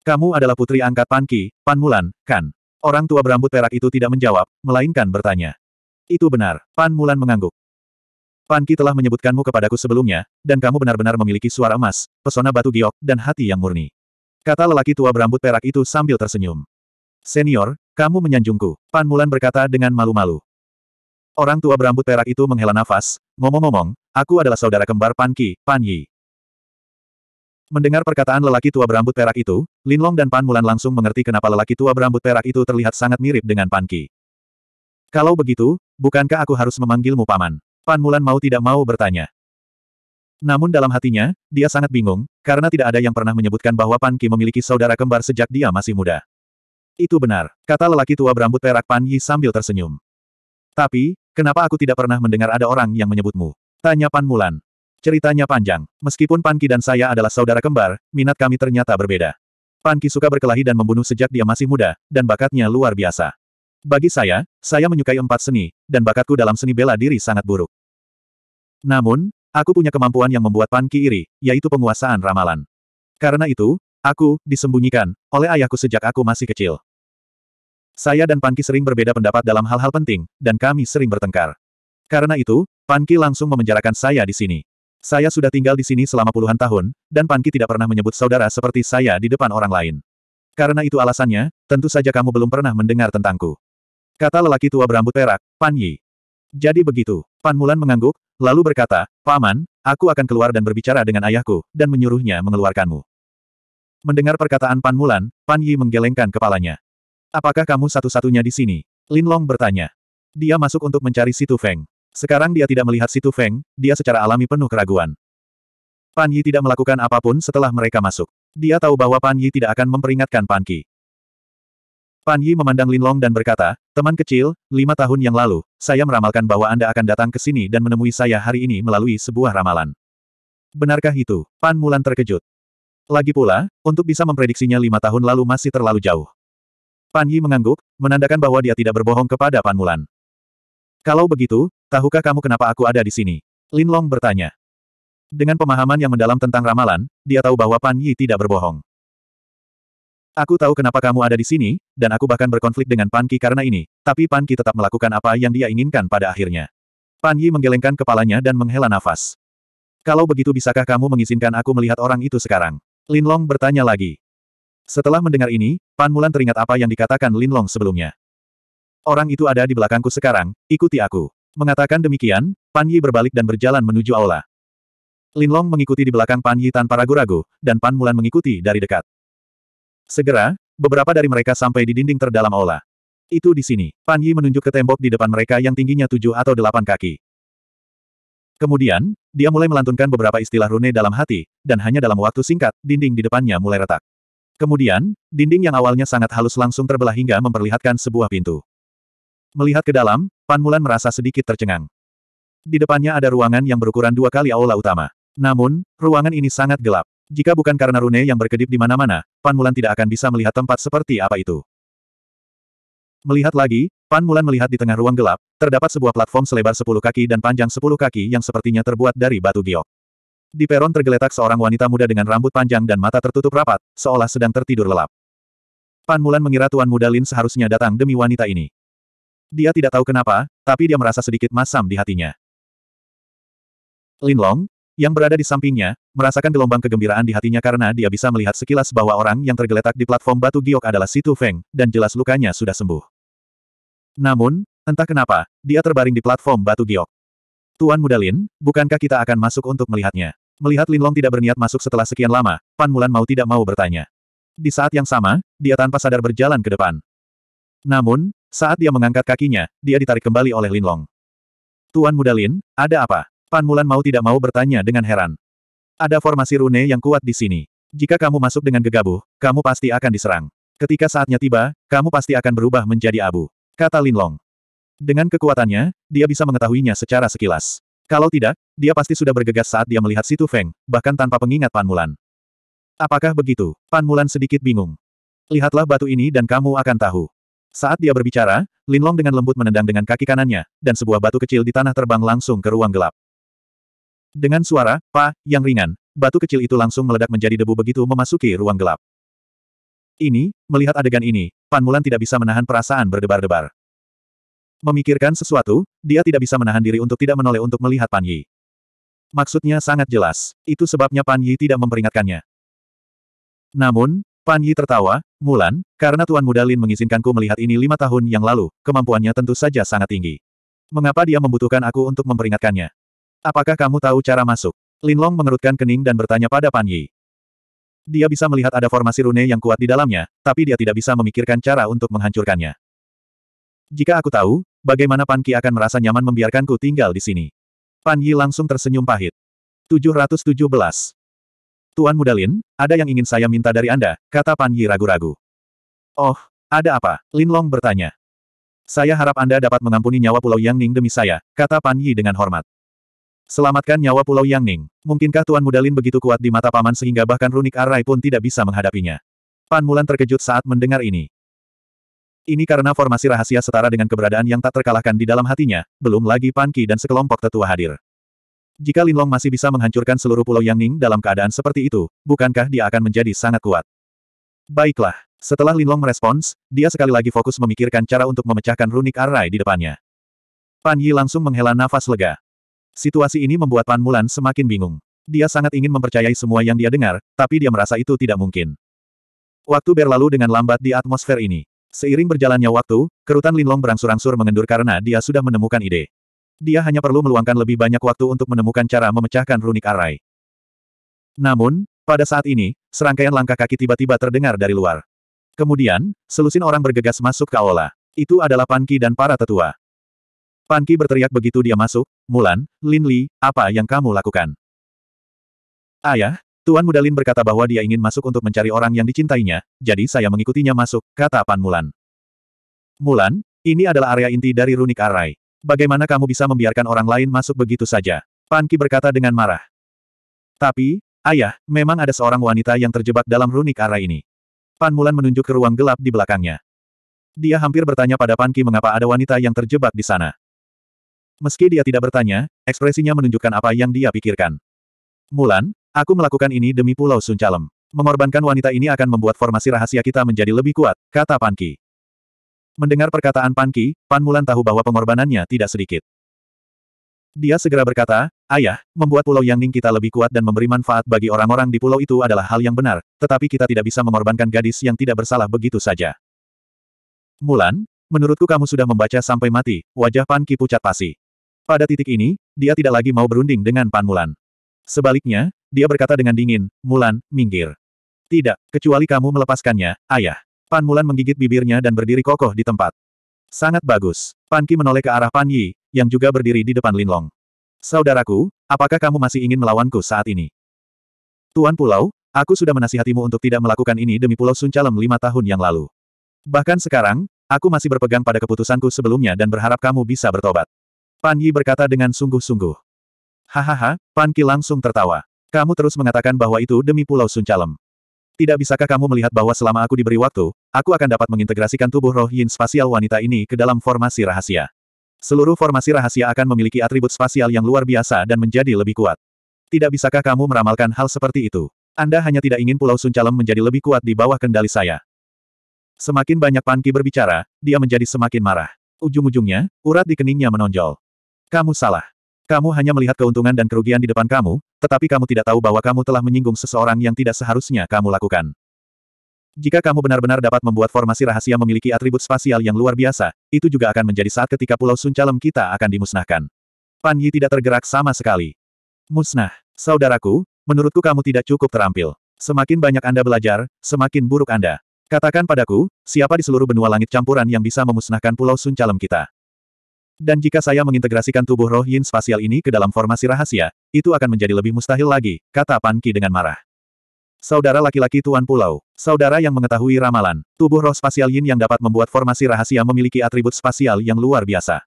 Kamu adalah putri angkat Pan Qi, Pan Mulan, kan? Orang tua berambut perak itu tidak menjawab, melainkan bertanya. Itu benar, Pan Mulan mengangguk. Panki telah menyebutkanmu kepadaku sebelumnya, dan kamu benar-benar memiliki suara emas, pesona batu giok, dan hati yang murni. Kata lelaki tua berambut perak itu sambil tersenyum. Senior, kamu menyanjungku, Pan Mulan berkata dengan malu-malu. Orang tua berambut perak itu menghela nafas, ngomong-ngomong, aku adalah saudara kembar Panki, Pan Yi. Mendengar perkataan lelaki tua berambut perak itu, Linlong dan Pan Mulan langsung mengerti kenapa lelaki tua berambut perak itu terlihat sangat mirip dengan Panki. Kalau begitu, bukankah aku harus memanggilmu paman? Pan Mulan mau tidak mau bertanya. Namun dalam hatinya, dia sangat bingung, karena tidak ada yang pernah menyebutkan bahwa Pan Ki memiliki saudara kembar sejak dia masih muda. Itu benar, kata lelaki tua berambut perak Pan Yi sambil tersenyum. Tapi, kenapa aku tidak pernah mendengar ada orang yang menyebutmu? Tanya Pan Mulan. Ceritanya panjang, meskipun Pan Ki dan saya adalah saudara kembar, minat kami ternyata berbeda. Pan Ki suka berkelahi dan membunuh sejak dia masih muda, dan bakatnya luar biasa. Bagi saya, saya menyukai empat seni, dan bakatku dalam seni bela diri sangat buruk. Namun, aku punya kemampuan yang membuat Panki iri, yaitu penguasaan ramalan. Karena itu, aku disembunyikan oleh ayahku sejak aku masih kecil. Saya dan Panki sering berbeda pendapat dalam hal-hal penting, dan kami sering bertengkar. Karena itu, Panki langsung memenjarakan saya di sini. Saya sudah tinggal di sini selama puluhan tahun, dan Panki tidak pernah menyebut saudara seperti saya di depan orang lain. Karena itu alasannya, tentu saja kamu belum pernah mendengar tentangku. Kata lelaki tua berambut perak, Pan jadi begitu. Pan Mulan mengangguk, lalu berkata, Paman, aku akan keluar dan berbicara dengan ayahku, dan menyuruhnya mengeluarkanmu. Mendengar perkataan Pan Mulan, Pan Yi menggelengkan kepalanya. Apakah kamu satu-satunya di sini? Lin Long bertanya. Dia masuk untuk mencari Situ Feng. Sekarang dia tidak melihat Situ Feng, dia secara alami penuh keraguan. Pan Yi tidak melakukan apapun setelah mereka masuk. Dia tahu bahwa Pan Yi tidak akan memperingatkan Pan Ki. Pan Yi memandang Linlong dan berkata, teman kecil, lima tahun yang lalu, saya meramalkan bahwa Anda akan datang ke sini dan menemui saya hari ini melalui sebuah ramalan. Benarkah itu? Pan Mulan terkejut. Lagi pula, untuk bisa memprediksinya lima tahun lalu masih terlalu jauh. Pan Yi mengangguk, menandakan bahwa dia tidak berbohong kepada Pan Mulan. Kalau begitu, tahukah kamu kenapa aku ada di sini? Lin Long bertanya. Dengan pemahaman yang mendalam tentang ramalan, dia tahu bahwa Pan Yi tidak berbohong. Aku tahu kenapa kamu ada di sini, dan aku bahkan berkonflik dengan Pan Qi karena ini, tapi Pan Qi tetap melakukan apa yang dia inginkan pada akhirnya. Pan Yi menggelengkan kepalanya dan menghela nafas. Kalau begitu bisakah kamu mengizinkan aku melihat orang itu sekarang? Lin Long bertanya lagi. Setelah mendengar ini, Pan Mulan teringat apa yang dikatakan Lin Long sebelumnya. Orang itu ada di belakangku sekarang, ikuti aku. Mengatakan demikian, Pan Yi berbalik dan berjalan menuju aula. Lin Long mengikuti di belakang Pan Yi tanpa ragu-ragu, dan Pan Mulan mengikuti dari dekat. Segera, beberapa dari mereka sampai di dinding terdalam aula. Itu di sini. Pan Yi menunjuk ke tembok di depan mereka yang tingginya tujuh atau delapan kaki. Kemudian, dia mulai melantunkan beberapa istilah rune dalam hati, dan hanya dalam waktu singkat, dinding di depannya mulai retak. Kemudian, dinding yang awalnya sangat halus langsung terbelah hingga memperlihatkan sebuah pintu. Melihat ke dalam, Pan Mulan merasa sedikit tercengang. Di depannya ada ruangan yang berukuran dua kali aula utama. Namun, ruangan ini sangat gelap. Jika bukan karena rune yang berkedip di mana-mana, Pan Mulan tidak akan bisa melihat tempat seperti apa itu. Melihat lagi, Pan Mulan melihat di tengah ruang gelap, terdapat sebuah platform selebar 10 kaki dan panjang 10 kaki yang sepertinya terbuat dari batu giok. Di peron tergeletak seorang wanita muda dengan rambut panjang dan mata tertutup rapat, seolah sedang tertidur lelap. Pan Mulan mengira Tuan Muda Lin seharusnya datang demi wanita ini. Dia tidak tahu kenapa, tapi dia merasa sedikit masam di hatinya. Lin Long, yang berada di sampingnya, merasakan gelombang kegembiraan di hatinya karena dia bisa melihat sekilas bahwa orang yang tergeletak di platform batu giok adalah Situ Feng, dan jelas lukanya sudah sembuh. Namun, entah kenapa, dia terbaring di platform batu giok. Tuan Mudalin, bukankah kita akan masuk untuk melihatnya? Melihat Linlong tidak berniat masuk setelah sekian lama, Pan Mulan mau tidak mau bertanya. Di saat yang sama, dia tanpa sadar berjalan ke depan. Namun, saat dia mengangkat kakinya, dia ditarik kembali oleh Linlong. Tuan Mudalin, ada apa? Fan Mulan mau tidak mau bertanya dengan heran. Ada formasi rune yang kuat di sini. Jika kamu masuk dengan gegabah, kamu pasti akan diserang. Ketika saatnya tiba, kamu pasti akan berubah menjadi abu. Kata Lin Long. Dengan kekuatannya, dia bisa mengetahuinya secara sekilas. Kalau tidak, dia pasti sudah bergegas saat dia melihat Situ Feng, bahkan tanpa pengingat Pan Mulan. Apakah begitu? Pan Mulan sedikit bingung. Lihatlah batu ini dan kamu akan tahu. Saat dia berbicara, Lin Long dengan lembut menendang dengan kaki kanannya, dan sebuah batu kecil di tanah terbang langsung ke ruang gelap. Dengan suara, pa, yang ringan, batu kecil itu langsung meledak menjadi debu begitu memasuki ruang gelap. Ini, melihat adegan ini, Pan Mulan tidak bisa menahan perasaan berdebar-debar. Memikirkan sesuatu, dia tidak bisa menahan diri untuk tidak menoleh untuk melihat Pan Yi. Maksudnya sangat jelas, itu sebabnya Pan Yi tidak memperingatkannya. Namun, Pan Yi tertawa, Mulan, karena Tuan Muda Lin mengizinkanku melihat ini lima tahun yang lalu, kemampuannya tentu saja sangat tinggi. Mengapa dia membutuhkan aku untuk memperingatkannya? Apakah kamu tahu cara masuk? Linlong mengerutkan kening dan bertanya pada Pan Yi. Dia bisa melihat ada formasi rune yang kuat di dalamnya, tapi dia tidak bisa memikirkan cara untuk menghancurkannya. Jika aku tahu, bagaimana Pan Ki akan merasa nyaman membiarkanku tinggal di sini? Pan Yi langsung tersenyum pahit. 717. Tuan Mudalin, ada yang ingin saya minta dari Anda, kata Pan Yi ragu-ragu. Oh, ada apa? Linlong bertanya. Saya harap Anda dapat mengampuni nyawa Pulau Yang Ning demi saya, kata Pan Yi dengan hormat. Selamatkan nyawa Pulau Yangning. Mungkinkah Tuan Mudalin begitu kuat di mata paman sehingga bahkan runik Arai pun tidak bisa menghadapinya? Pan Mulan terkejut saat mendengar ini. Ini karena formasi rahasia setara dengan keberadaan yang tak terkalahkan di dalam hatinya, belum lagi Pan Ki dan sekelompok tetua hadir. Jika Lin Long masih bisa menghancurkan seluruh Pulau Yangning dalam keadaan seperti itu, bukankah dia akan menjadi sangat kuat? Baiklah. Setelah Lin Long merespons, dia sekali lagi fokus memikirkan cara untuk memecahkan runik Arai di depannya. Pan Yi langsung menghela nafas lega. Situasi ini membuat Pan Mulan semakin bingung. Dia sangat ingin mempercayai semua yang dia dengar, tapi dia merasa itu tidak mungkin. Waktu berlalu dengan lambat di atmosfer ini. Seiring berjalannya waktu, kerutan Linlong berangsur-angsur mengendur karena dia sudah menemukan ide. Dia hanya perlu meluangkan lebih banyak waktu untuk menemukan cara memecahkan runik arai. Namun, pada saat ini, serangkaian langkah kaki tiba-tiba terdengar dari luar. Kemudian, selusin orang bergegas masuk ke aula. Itu adalah Panki dan para tetua. Panki berteriak begitu dia masuk, Mulan, Lin Li, apa yang kamu lakukan? Ayah, Tuan Muda Lin berkata bahwa dia ingin masuk untuk mencari orang yang dicintainya, jadi saya mengikutinya masuk, kata Pan Mulan. Mulan, ini adalah area inti dari Runik Arai. Bagaimana kamu bisa membiarkan orang lain masuk begitu saja? Panki berkata dengan marah. Tapi, ayah, memang ada seorang wanita yang terjebak dalam Runik Arai ini. Pan Mulan menunjuk ke ruang gelap di belakangnya. Dia hampir bertanya pada Panki mengapa ada wanita yang terjebak di sana. Meski dia tidak bertanya, ekspresinya menunjukkan apa yang dia pikirkan. Mulan, aku melakukan ini demi Pulau Suncalem. Mengorbankan wanita ini akan membuat formasi rahasia kita menjadi lebih kuat, kata Panki. Mendengar perkataan Panki, Pan Mulan tahu bahwa pengorbanannya tidak sedikit. Dia segera berkata, Ayah, membuat Pulau Yangning kita lebih kuat dan memberi manfaat bagi orang-orang di pulau itu adalah hal yang benar, tetapi kita tidak bisa mengorbankan gadis yang tidak bersalah begitu saja. Mulan, menurutku kamu sudah membaca sampai mati, wajah Panki pucat pasi. Pada titik ini, dia tidak lagi mau berunding dengan Pan Mulan. Sebaliknya, dia berkata dengan dingin, Mulan, minggir. Tidak, kecuali kamu melepaskannya, ayah. Pan Mulan menggigit bibirnya dan berdiri kokoh di tempat. Sangat bagus. Pan Ki menoleh ke arah Pan Yi, yang juga berdiri di depan Linlong. Saudaraku, apakah kamu masih ingin melawanku saat ini? Tuan Pulau, aku sudah menasihatimu untuk tidak melakukan ini demi Pulau Sun Calem lima tahun yang lalu. Bahkan sekarang, aku masih berpegang pada keputusanku sebelumnya dan berharap kamu bisa bertobat. Pan Yi berkata dengan sungguh-sungguh. Hahaha, Pan Ki langsung tertawa. Kamu terus mengatakan bahwa itu demi Pulau Suncalem. Tidak bisakah kamu melihat bahwa selama aku diberi waktu, aku akan dapat mengintegrasikan tubuh roh yin spasial wanita ini ke dalam formasi rahasia. Seluruh formasi rahasia akan memiliki atribut spasial yang luar biasa dan menjadi lebih kuat. Tidak bisakah kamu meramalkan hal seperti itu? Anda hanya tidak ingin Pulau Suncalem menjadi lebih kuat di bawah kendali saya. Semakin banyak Panki berbicara, dia menjadi semakin marah. Ujung-ujungnya, urat di keningnya menonjol. Kamu salah. Kamu hanya melihat keuntungan dan kerugian di depan kamu, tetapi kamu tidak tahu bahwa kamu telah menyinggung seseorang yang tidak seharusnya kamu lakukan. Jika kamu benar-benar dapat membuat formasi rahasia memiliki atribut spasial yang luar biasa, itu juga akan menjadi saat ketika Pulau Suncalem kita akan dimusnahkan. Pan Yi tidak tergerak sama sekali. Musnah. Saudaraku, menurutku kamu tidak cukup terampil. Semakin banyak Anda belajar, semakin buruk Anda. Katakan padaku, siapa di seluruh benua langit campuran yang bisa memusnahkan Pulau Suncalem kita? Dan jika saya mengintegrasikan tubuh roh yin spasial ini ke dalam formasi rahasia, itu akan menjadi lebih mustahil lagi, kata Pan Ki dengan marah. Saudara laki-laki Tuan Pulau, saudara yang mengetahui ramalan, tubuh roh spasial yin yang dapat membuat formasi rahasia memiliki atribut spasial yang luar biasa.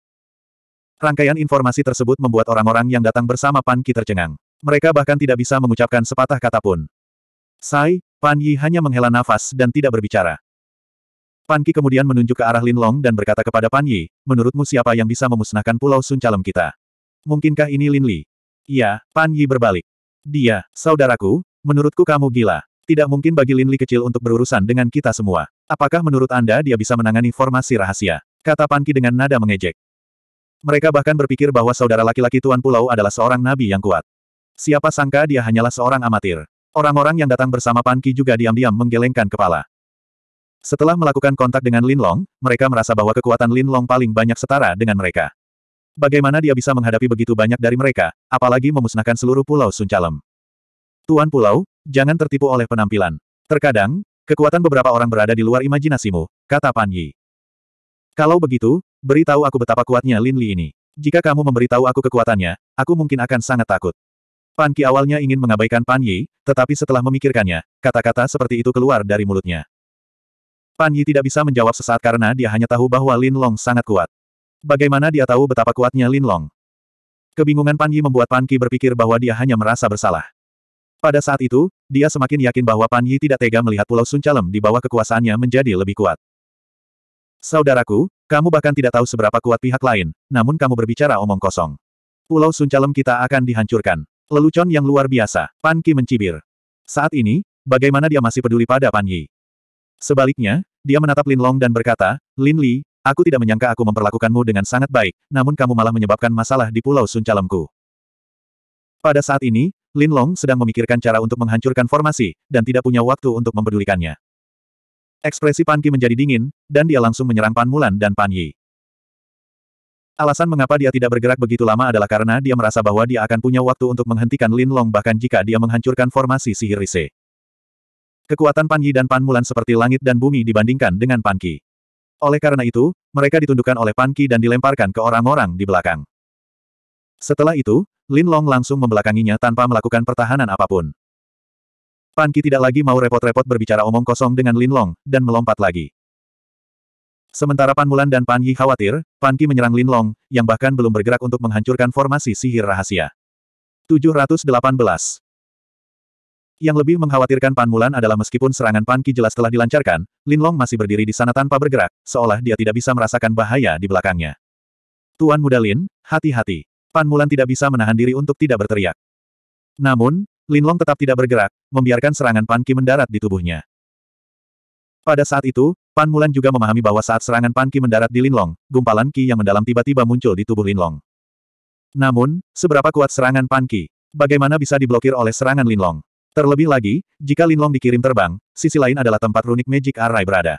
Rangkaian informasi tersebut membuat orang-orang yang datang bersama Pan Ki tercengang. Mereka bahkan tidak bisa mengucapkan sepatah kata pun. Sai, Pan Yi hanya menghela nafas dan tidak berbicara. Pan Qi kemudian menunjuk ke arah Lin Long dan berkata kepada Pan Yi, menurutmu siapa yang bisa memusnahkan pulau Sun Calem kita? Mungkinkah ini Lin Li? Iya, Pan Yi berbalik. Dia, saudaraku, menurutku kamu gila. Tidak mungkin bagi Lin Li kecil untuk berurusan dengan kita semua. Apakah menurut Anda dia bisa menangani formasi rahasia? Kata Pan Qi dengan nada mengejek. Mereka bahkan berpikir bahwa saudara laki-laki Tuan Pulau adalah seorang nabi yang kuat. Siapa sangka dia hanyalah seorang amatir. Orang-orang yang datang bersama Pan Qi juga diam-diam menggelengkan kepala. Setelah melakukan kontak dengan Lin Long, mereka merasa bahwa kekuatan Lin Long paling banyak setara dengan mereka. Bagaimana dia bisa menghadapi begitu banyak dari mereka, apalagi memusnahkan seluruh pulau Suncalem. Tuan Pulau, jangan tertipu oleh penampilan. Terkadang, kekuatan beberapa orang berada di luar imajinasimu, kata Pan Yi. Kalau begitu, beritahu aku betapa kuatnya Lin Li ini. Jika kamu memberitahu aku kekuatannya, aku mungkin akan sangat takut. Pan Qi awalnya ingin mengabaikan Pan Yi, tetapi setelah memikirkannya, kata-kata seperti itu keluar dari mulutnya. Pan Yi tidak bisa menjawab sesaat karena dia hanya tahu bahwa Lin Long sangat kuat. Bagaimana dia tahu betapa kuatnya Lin Long? Kebingungan Pan Yi membuat Pan Ki berpikir bahwa dia hanya merasa bersalah. Pada saat itu, dia semakin yakin bahwa Pan Yi tidak tega melihat Pulau Sun Suncalem di bawah kekuasaannya menjadi lebih kuat. Saudaraku, kamu bahkan tidak tahu seberapa kuat pihak lain, namun kamu berbicara omong kosong. Pulau Sun Suncalem kita akan dihancurkan. Lelucon yang luar biasa, Pan Ki mencibir. Saat ini, bagaimana dia masih peduli pada Pan Yi? Sebaliknya, dia menatap Lin Long dan berkata, Lin Li, aku tidak menyangka aku memperlakukanmu dengan sangat baik, namun kamu malah menyebabkan masalah di Pulau Suncalemku. Pada saat ini, Lin Long sedang memikirkan cara untuk menghancurkan formasi, dan tidak punya waktu untuk mempedulikannya. Ekspresi Pan Ki menjadi dingin, dan dia langsung menyerang Pan Mulan dan Pan Yi. Alasan mengapa dia tidak bergerak begitu lama adalah karena dia merasa bahwa dia akan punya waktu untuk menghentikan Lin Long bahkan jika dia menghancurkan formasi sihir Rise. Kekuatan Pan Yi dan Pan Mulan seperti langit dan bumi dibandingkan dengan Pan Qi. Oleh karena itu, mereka ditundukkan oleh Pan Qi dan dilemparkan ke orang-orang di belakang. Setelah itu, Lin Long langsung membelakanginya tanpa melakukan pertahanan apapun. Pan Qi tidak lagi mau repot-repot berbicara omong kosong dengan Lin Long, dan melompat lagi. Sementara Pan Mulan dan Pan Yi khawatir, Pan Qi menyerang Lin Long, yang bahkan belum bergerak untuk menghancurkan formasi sihir rahasia. 718. Yang lebih mengkhawatirkan Pan Mulan adalah meskipun serangan Pan Qi jelas telah dilancarkan, Lin Long masih berdiri di sana tanpa bergerak, seolah dia tidak bisa merasakan bahaya di belakangnya. Tuan Muda Lin, hati-hati. Pan Mulan tidak bisa menahan diri untuk tidak berteriak. Namun, Lin Long tetap tidak bergerak, membiarkan serangan Pan Ki mendarat di tubuhnya. Pada saat itu, Pan Mulan juga memahami bahwa saat serangan Pan Ki mendarat di Lin Long, gumpalan Ki yang mendalam tiba-tiba muncul di tubuh Lin Long. Namun, seberapa kuat serangan Pan Ki, Bagaimana bisa diblokir oleh serangan Lin Long? Terlebih lagi, jika Linlong dikirim terbang, sisi lain adalah tempat runik Magic Array berada.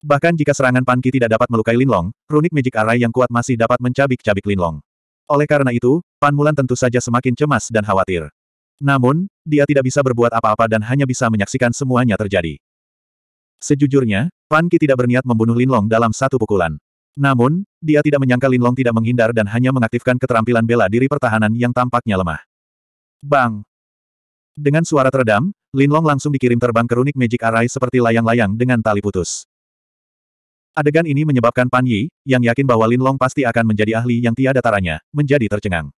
Bahkan jika serangan Panki tidak dapat melukai Linlong, runik Magic Array yang kuat masih dapat mencabik-cabik Linlong. Oleh karena itu, Pan Mulan tentu saja semakin cemas dan khawatir. Namun, dia tidak bisa berbuat apa-apa dan hanya bisa menyaksikan semuanya terjadi. Sejujurnya, Pan Ki tidak berniat membunuh Linlong dalam satu pukulan. Namun, dia tidak menyangka Linlong tidak menghindar dan hanya mengaktifkan keterampilan bela diri pertahanan yang tampaknya lemah. Bang! Dengan suara teredam, Linlong langsung dikirim terbang ke runik Magic Array seperti layang-layang dengan tali putus. Adegan ini menyebabkan Pan Yi, yang yakin bahwa Linlong pasti akan menjadi ahli yang tiada taranya, menjadi tercengang.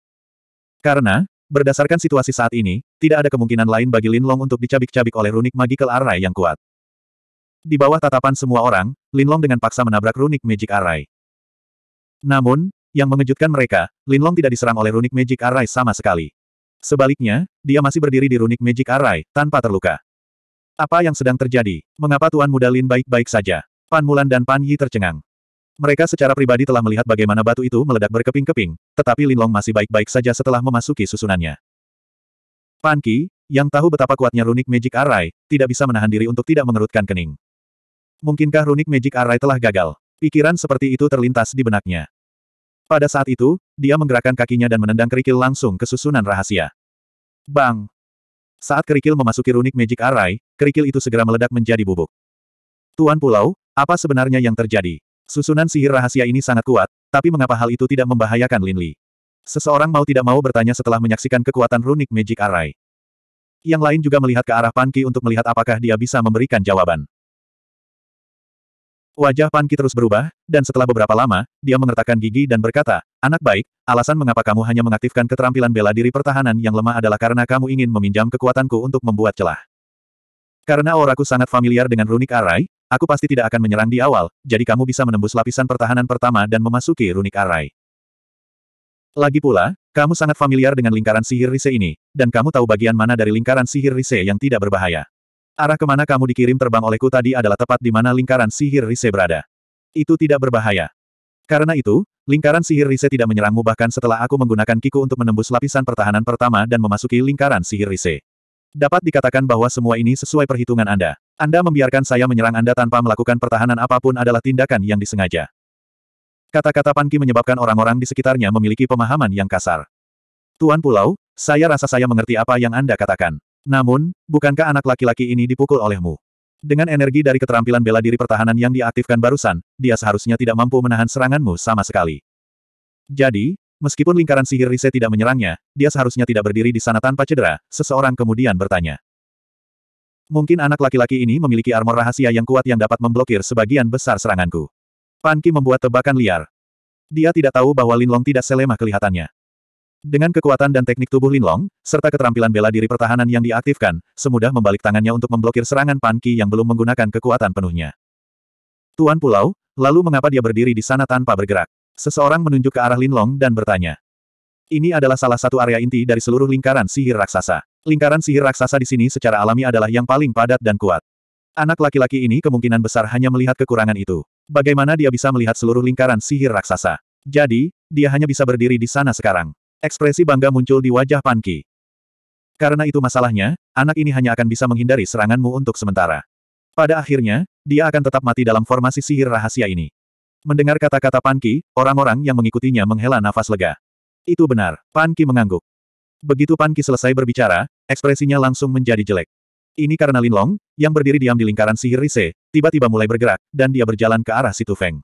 Karena, berdasarkan situasi saat ini, tidak ada kemungkinan lain bagi Linlong untuk dicabik-cabik oleh runik Magical Array yang kuat. Di bawah tatapan semua orang, Linlong dengan paksa menabrak runik Magic Array. Namun, yang mengejutkan mereka, Linlong tidak diserang oleh runik Magic Array sama sekali. Sebaliknya, dia masih berdiri di runik Magic Array, tanpa terluka. Apa yang sedang terjadi? Mengapa Tuan Muda Lin baik-baik saja? Pan Mulan dan Pan Yi tercengang. Mereka secara pribadi telah melihat bagaimana batu itu meledak berkeping-keping, tetapi Lin Long masih baik-baik saja setelah memasuki susunannya. Pan Ki, yang tahu betapa kuatnya runik Magic Array, tidak bisa menahan diri untuk tidak mengerutkan kening. Mungkinkah runik Magic Array telah gagal? Pikiran seperti itu terlintas di benaknya. Pada saat itu, dia menggerakkan kakinya dan menendang kerikil langsung ke susunan rahasia. Bang! Saat kerikil memasuki runik Magic Array, kerikil itu segera meledak menjadi bubuk. Tuan Pulau, apa sebenarnya yang terjadi? Susunan sihir rahasia ini sangat kuat, tapi mengapa hal itu tidak membahayakan Lin Li? Seseorang mau tidak mau bertanya setelah menyaksikan kekuatan runik Magic Array. Yang lain juga melihat ke arah Panki untuk melihat apakah dia bisa memberikan jawaban. Wajah Pan terus berubah, dan setelah beberapa lama, dia mengertakkan gigi dan berkata, Anak baik, alasan mengapa kamu hanya mengaktifkan keterampilan bela diri pertahanan yang lemah adalah karena kamu ingin meminjam kekuatanku untuk membuat celah. Karena auraku sangat familiar dengan runik arai, aku pasti tidak akan menyerang di awal, jadi kamu bisa menembus lapisan pertahanan pertama dan memasuki runik arai. Lagi pula, kamu sangat familiar dengan lingkaran sihir Rise ini, dan kamu tahu bagian mana dari lingkaran sihir Rise yang tidak berbahaya. Arah kemana kamu dikirim terbang olehku tadi adalah tepat di mana lingkaran sihir Rise berada. Itu tidak berbahaya. Karena itu, lingkaran sihir Rise tidak menyerangmu bahkan setelah aku menggunakan kiku untuk menembus lapisan pertahanan pertama dan memasuki lingkaran sihir Rise. Dapat dikatakan bahwa semua ini sesuai perhitungan Anda. Anda membiarkan saya menyerang Anda tanpa melakukan pertahanan apapun adalah tindakan yang disengaja. Kata-kata Panki menyebabkan orang-orang di sekitarnya memiliki pemahaman yang kasar. Tuan Pulau, saya rasa saya mengerti apa yang Anda katakan. Namun, bukankah anak laki-laki ini dipukul olehmu? Dengan energi dari keterampilan bela diri pertahanan yang diaktifkan barusan, dia seharusnya tidak mampu menahan seranganmu sama sekali. Jadi, meskipun lingkaran sihir Rise tidak menyerangnya, dia seharusnya tidak berdiri di sana tanpa cedera, seseorang kemudian bertanya. Mungkin anak laki-laki ini memiliki armor rahasia yang kuat yang dapat memblokir sebagian besar seranganku. Panki membuat tebakan liar. Dia tidak tahu bahwa Linlong tidak selemah kelihatannya. Dengan kekuatan dan teknik tubuh Linlong, serta keterampilan bela diri pertahanan yang diaktifkan, semudah membalik tangannya untuk memblokir serangan Pan Qi yang belum menggunakan kekuatan penuhnya. Tuan Pulau, lalu mengapa dia berdiri di sana tanpa bergerak? Seseorang menunjuk ke arah Linlong dan bertanya. Ini adalah salah satu area inti dari seluruh lingkaran sihir raksasa. Lingkaran sihir raksasa di sini secara alami adalah yang paling padat dan kuat. Anak laki-laki ini kemungkinan besar hanya melihat kekurangan itu. Bagaimana dia bisa melihat seluruh lingkaran sihir raksasa? Jadi, dia hanya bisa berdiri di sana sekarang. Ekspresi bangga muncul di wajah Panki. Karena itu masalahnya, anak ini hanya akan bisa menghindari seranganmu untuk sementara. Pada akhirnya, dia akan tetap mati dalam formasi sihir rahasia ini. Mendengar kata-kata Panki, orang-orang yang mengikutinya menghela nafas lega. Itu benar, Panki mengangguk. Begitu Panki selesai berbicara, ekspresinya langsung menjadi jelek. Ini karena Linlong, yang berdiri diam di lingkaran sihir Rise, tiba-tiba mulai bergerak, dan dia berjalan ke arah situ Feng.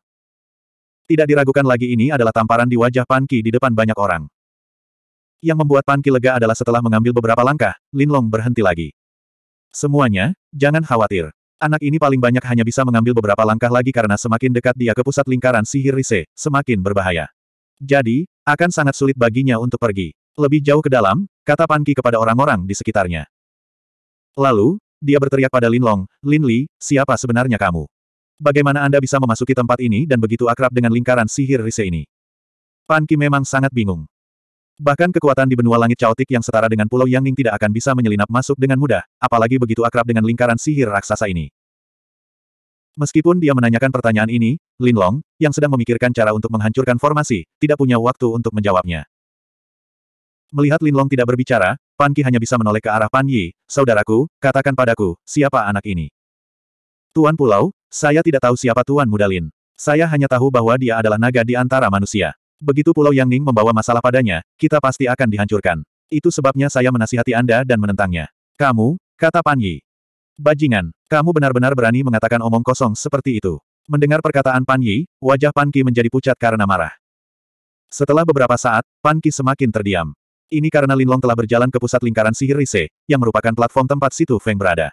Tidak diragukan lagi ini adalah tamparan di wajah Panki di depan banyak orang. Yang membuat Pan Ki lega adalah setelah mengambil beberapa langkah, Lin Long berhenti lagi. Semuanya, jangan khawatir. Anak ini paling banyak hanya bisa mengambil beberapa langkah lagi karena semakin dekat dia ke pusat lingkaran sihir Rise, semakin berbahaya. Jadi, akan sangat sulit baginya untuk pergi. Lebih jauh ke dalam, kata Pan Ki kepada orang-orang di sekitarnya. Lalu, dia berteriak pada Lin Long, Lin Li, siapa sebenarnya kamu? Bagaimana Anda bisa memasuki tempat ini dan begitu akrab dengan lingkaran sihir Rise ini? Pan Ki memang sangat bingung. Bahkan kekuatan di benua langit caotik yang setara dengan Pulau yangning tidak akan bisa menyelinap masuk dengan mudah, apalagi begitu akrab dengan lingkaran sihir raksasa ini. Meskipun dia menanyakan pertanyaan ini, Lin Long, yang sedang memikirkan cara untuk menghancurkan formasi, tidak punya waktu untuk menjawabnya. Melihat Lin Long tidak berbicara, Pan Qi hanya bisa menoleh ke arah Pan Yi, Saudaraku, katakan padaku, siapa anak ini? Tuan Pulau, saya tidak tahu siapa Tuan Muda Lin. Saya hanya tahu bahwa dia adalah naga di antara manusia. Begitu Pulau Yang Ning membawa masalah padanya, kita pasti akan dihancurkan. Itu sebabnya saya menasihati Anda dan menentangnya. Kamu, kata Pan Yi. Bajingan, kamu benar-benar berani mengatakan omong kosong seperti itu. Mendengar perkataan Pan Yi, wajah Pan Ki menjadi pucat karena marah. Setelah beberapa saat, Pan Ki semakin terdiam. Ini karena Linlong telah berjalan ke pusat lingkaran sihir Rise, yang merupakan platform tempat situ Feng berada.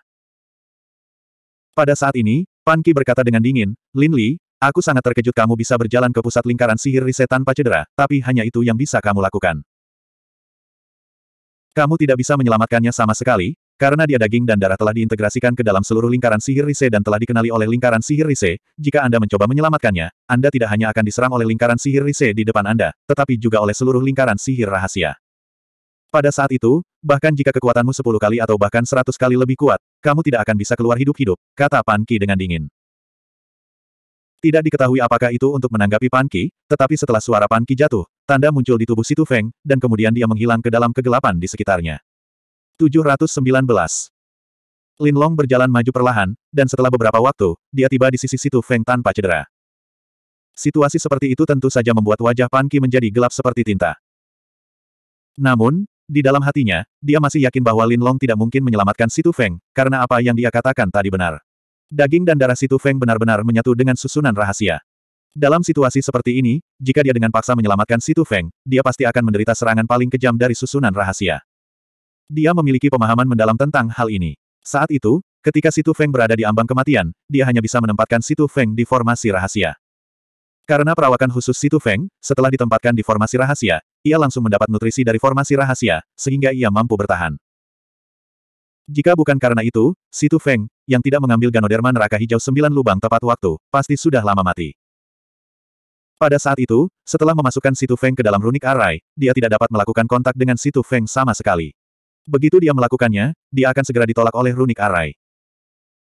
Pada saat ini, Pan Ki berkata dengan dingin, Lin Li, Aku sangat terkejut kamu bisa berjalan ke pusat lingkaran sihir riset tanpa cedera, tapi hanya itu yang bisa kamu lakukan. Kamu tidak bisa menyelamatkannya sama sekali, karena dia daging dan darah telah diintegrasikan ke dalam seluruh lingkaran sihir Rise dan telah dikenali oleh lingkaran sihir Rise, jika Anda mencoba menyelamatkannya, Anda tidak hanya akan diserang oleh lingkaran sihir Rise di depan Anda, tetapi juga oleh seluruh lingkaran sihir rahasia. Pada saat itu, bahkan jika kekuatanmu 10 kali atau bahkan 100 kali lebih kuat, kamu tidak akan bisa keluar hidup-hidup, kata Panki dengan dingin. Tidak diketahui apakah itu untuk menanggapi Panki, tetapi setelah suara Panki jatuh, tanda muncul di tubuh Situ Feng, dan kemudian dia menghilang ke dalam kegelapan di sekitarnya. 719. Lin Long berjalan maju perlahan, dan setelah beberapa waktu, dia tiba di sisi Situ Feng tanpa cedera. Situasi seperti itu tentu saja membuat wajah Panki menjadi gelap seperti tinta. Namun, di dalam hatinya, dia masih yakin bahwa Lin Long tidak mungkin menyelamatkan Situ Feng, karena apa yang dia katakan tadi benar. Daging dan darah situ Feng benar-benar menyatu dengan susunan rahasia. Dalam situasi seperti ini, jika dia dengan paksa menyelamatkan situ Feng, dia pasti akan menderita serangan paling kejam dari susunan rahasia. Dia memiliki pemahaman mendalam tentang hal ini. Saat itu, ketika situ Feng berada di ambang kematian, dia hanya bisa menempatkan situ Feng di formasi rahasia. Karena perawakan khusus Situ Feng, setelah ditempatkan di formasi rahasia, ia langsung mendapat nutrisi dari formasi rahasia, sehingga ia mampu bertahan. Jika bukan karena itu, Situ Feng, yang tidak mengambil Ganoderma neraka hijau sembilan lubang tepat waktu, pasti sudah lama mati. Pada saat itu, setelah memasukkan Situ Feng ke dalam runik arai, dia tidak dapat melakukan kontak dengan Situ Feng sama sekali. Begitu dia melakukannya, dia akan segera ditolak oleh runik arai.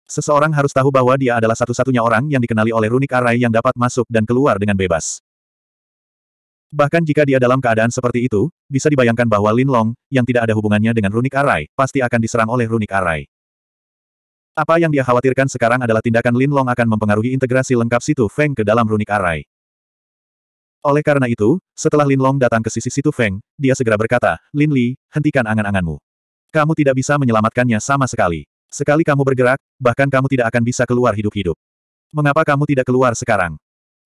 Seseorang harus tahu bahwa dia adalah satu-satunya orang yang dikenali oleh runik arai yang dapat masuk dan keluar dengan bebas. Bahkan jika dia dalam keadaan seperti itu, bisa dibayangkan bahwa Lin Long, yang tidak ada hubungannya dengan runik arai, pasti akan diserang oleh runik arai. Apa yang dia khawatirkan sekarang adalah tindakan Lin Long akan mempengaruhi integrasi lengkap situ Feng ke dalam runik arai. Oleh karena itu, setelah Lin Long datang ke sisi situ Feng, dia segera berkata, Lin Li, hentikan angan-anganmu. Kamu tidak bisa menyelamatkannya sama sekali. Sekali kamu bergerak, bahkan kamu tidak akan bisa keluar hidup-hidup. Mengapa kamu tidak keluar sekarang?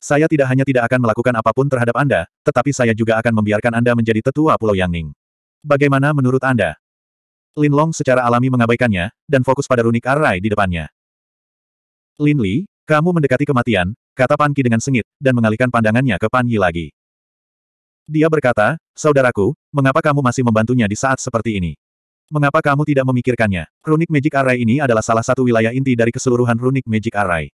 Saya tidak hanya tidak akan melakukan apapun terhadap Anda, tetapi saya juga akan membiarkan Anda menjadi tetua Pulau Yangning. Bagaimana menurut Anda? Lin Long secara alami mengabaikannya, dan fokus pada runik Array di depannya. Lin Li, kamu mendekati kematian, kata Pan Ki dengan sengit, dan mengalihkan pandangannya ke Pan Yi lagi. Dia berkata, saudaraku, mengapa kamu masih membantunya di saat seperti ini? Mengapa kamu tidak memikirkannya? Runik Magic Array ini adalah salah satu wilayah inti dari keseluruhan Runik Magic Array.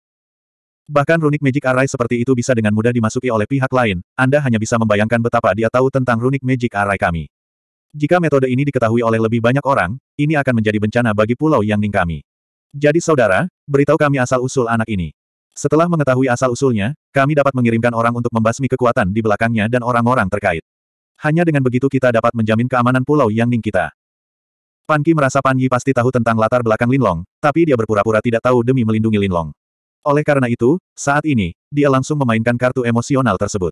Bahkan runik magic array seperti itu bisa dengan mudah dimasuki oleh pihak lain, Anda hanya bisa membayangkan betapa dia tahu tentang runik magic array kami. Jika metode ini diketahui oleh lebih banyak orang, ini akan menjadi bencana bagi pulau yang ning kami. Jadi saudara, beritahu kami asal-usul anak ini. Setelah mengetahui asal-usulnya, kami dapat mengirimkan orang untuk membasmi kekuatan di belakangnya dan orang-orang terkait. Hanya dengan begitu kita dapat menjamin keamanan pulau yang ning kita. Panki merasa Pan Yi pasti tahu tentang latar belakang Linlong, tapi dia berpura-pura tidak tahu demi melindungi Linlong. Oleh karena itu, saat ini, dia langsung memainkan kartu emosional tersebut.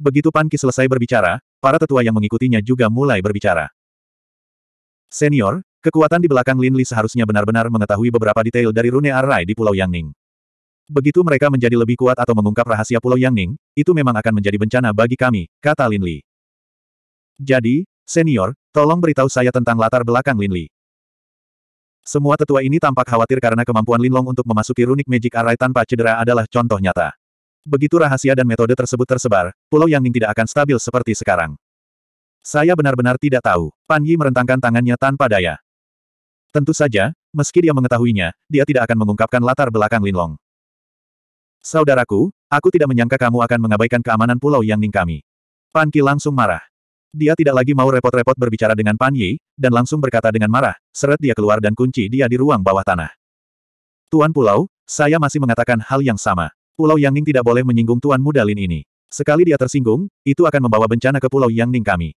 Begitu Pan selesai berbicara, para tetua yang mengikutinya juga mulai berbicara. Senior, kekuatan di belakang Lin Li seharusnya benar-benar mengetahui beberapa detail dari rune Arai di Pulau Yangning. Begitu mereka menjadi lebih kuat atau mengungkap rahasia Pulau Yangning, itu memang akan menjadi bencana bagi kami, kata Lin Li. Jadi, senior, tolong beritahu saya tentang latar belakang Lin Li. Semua tetua ini tampak khawatir karena kemampuan Linlong untuk memasuki runik Magic Array tanpa cedera adalah contoh nyata. Begitu rahasia dan metode tersebut tersebar, Pulau Yang Ning tidak akan stabil seperti sekarang. Saya benar-benar tidak tahu. Pan Yi merentangkan tangannya tanpa daya. Tentu saja, meski dia mengetahuinya, dia tidak akan mengungkapkan latar belakang Linlong. Saudaraku, aku tidak menyangka kamu akan mengabaikan keamanan Pulau Yang Ning kami. Pan Qi langsung marah. Dia tidak lagi mau repot-repot berbicara dengan Pan Yi, dan langsung berkata dengan marah, seret dia keluar dan kunci dia di ruang bawah tanah. Tuan Pulau, saya masih mengatakan hal yang sama. Pulau Yangning tidak boleh menyinggung Tuan Muda Lin ini. Sekali dia tersinggung, itu akan membawa bencana ke Pulau Yangning kami.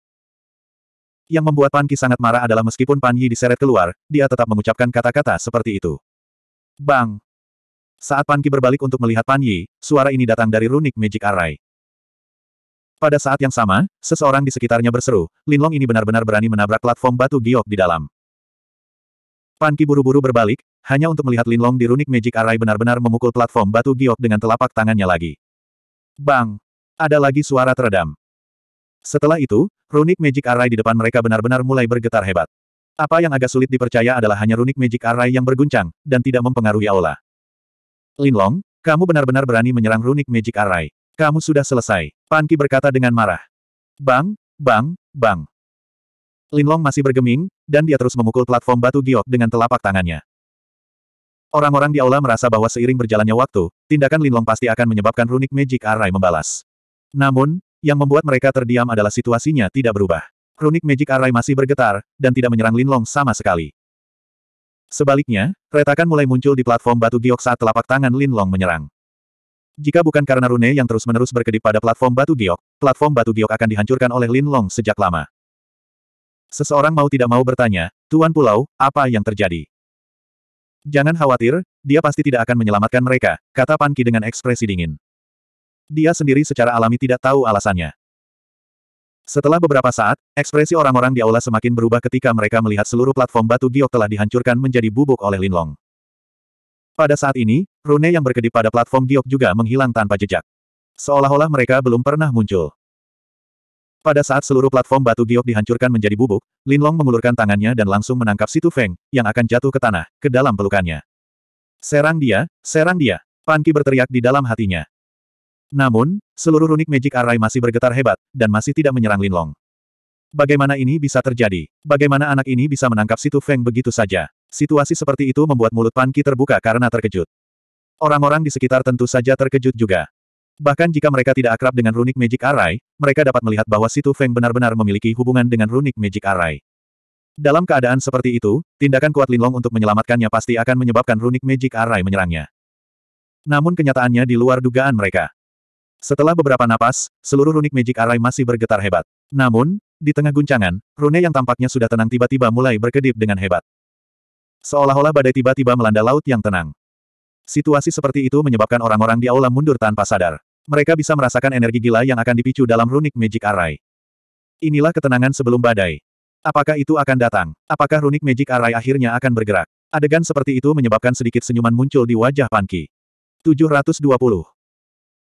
Yang membuat Pan Qi sangat marah adalah meskipun Pan Yi diseret keluar, dia tetap mengucapkan kata-kata seperti itu. Bang! Saat Pan Qi berbalik untuk melihat Pan Yi, suara ini datang dari runik Magic Array. Pada saat yang sama, seseorang di sekitarnya berseru, Lin Long ini benar-benar berani menabrak platform batu giok di dalam. Pan Qi buru-buru berbalik, hanya untuk melihat Linlong di Runic Magic Array benar-benar memukul platform batu giok dengan telapak tangannya lagi. Bang! Ada lagi suara teredam. Setelah itu, Runic Magic Array di depan mereka benar-benar mulai bergetar hebat. Apa yang agak sulit dipercaya adalah hanya Runic Magic Array yang berguncang, dan tidak mempengaruhi aula. Linlong, kamu benar-benar berani menyerang Runic Magic Array. Kamu sudah selesai. Panki berkata dengan marah. Bang, bang, bang. Linlong masih bergeming, dan dia terus memukul platform batu giok dengan telapak tangannya. Orang-orang di aula merasa bahwa seiring berjalannya waktu, tindakan Linlong pasti akan menyebabkan runik Magic Array membalas. Namun, yang membuat mereka terdiam adalah situasinya tidak berubah. Runik Magic Array masih bergetar, dan tidak menyerang Linlong sama sekali. Sebaliknya, retakan mulai muncul di platform batu giok saat telapak tangan Linlong menyerang. Jika bukan karena Rune yang terus-menerus berkedip pada platform batu giok, platform batu giok akan dihancurkan oleh Linlong sejak lama. Seseorang mau tidak mau bertanya, Tuan Pulau, apa yang terjadi? Jangan khawatir, dia pasti tidak akan menyelamatkan mereka, kata Panki dengan ekspresi dingin. Dia sendiri secara alami tidak tahu alasannya. Setelah beberapa saat, ekspresi orang-orang di aula semakin berubah ketika mereka melihat seluruh platform batu giok telah dihancurkan menjadi bubuk oleh Linlong. Pada saat ini, rune yang berkedip pada platform giok juga menghilang tanpa jejak. Seolah-olah mereka belum pernah muncul. Pada saat seluruh platform batu giok dihancurkan menjadi bubuk, Linlong mengulurkan tangannya dan langsung menangkap Situ Feng, yang akan jatuh ke tanah, ke dalam pelukannya. Serang dia, serang dia, Panki berteriak di dalam hatinya. Namun, seluruh runik Magic Array masih bergetar hebat, dan masih tidak menyerang Linlong. Bagaimana ini bisa terjadi? Bagaimana anak ini bisa menangkap Situ Feng begitu saja? Situasi seperti itu membuat mulut Panki terbuka karena terkejut. Orang-orang di sekitar tentu saja terkejut juga. Bahkan jika mereka tidak akrab dengan runik Magic Array, mereka dapat melihat bahwa Situ Feng benar-benar memiliki hubungan dengan runik Magic Array. Dalam keadaan seperti itu, tindakan kuat Linlong untuk menyelamatkannya pasti akan menyebabkan runik Magic Array menyerangnya. Namun kenyataannya di luar dugaan mereka. Setelah beberapa napas, seluruh runik Magic Array masih bergetar hebat. Namun, di tengah guncangan, rune yang tampaknya sudah tenang tiba-tiba mulai berkedip dengan hebat. Seolah-olah badai tiba-tiba melanda laut yang tenang. Situasi seperti itu menyebabkan orang-orang di aula mundur tanpa sadar. Mereka bisa merasakan energi gila yang akan dipicu dalam runik Magic Array. Inilah ketenangan sebelum badai. Apakah itu akan datang? Apakah runik Magic Array akhirnya akan bergerak? Adegan seperti itu menyebabkan sedikit senyuman muncul di wajah Panki. 720.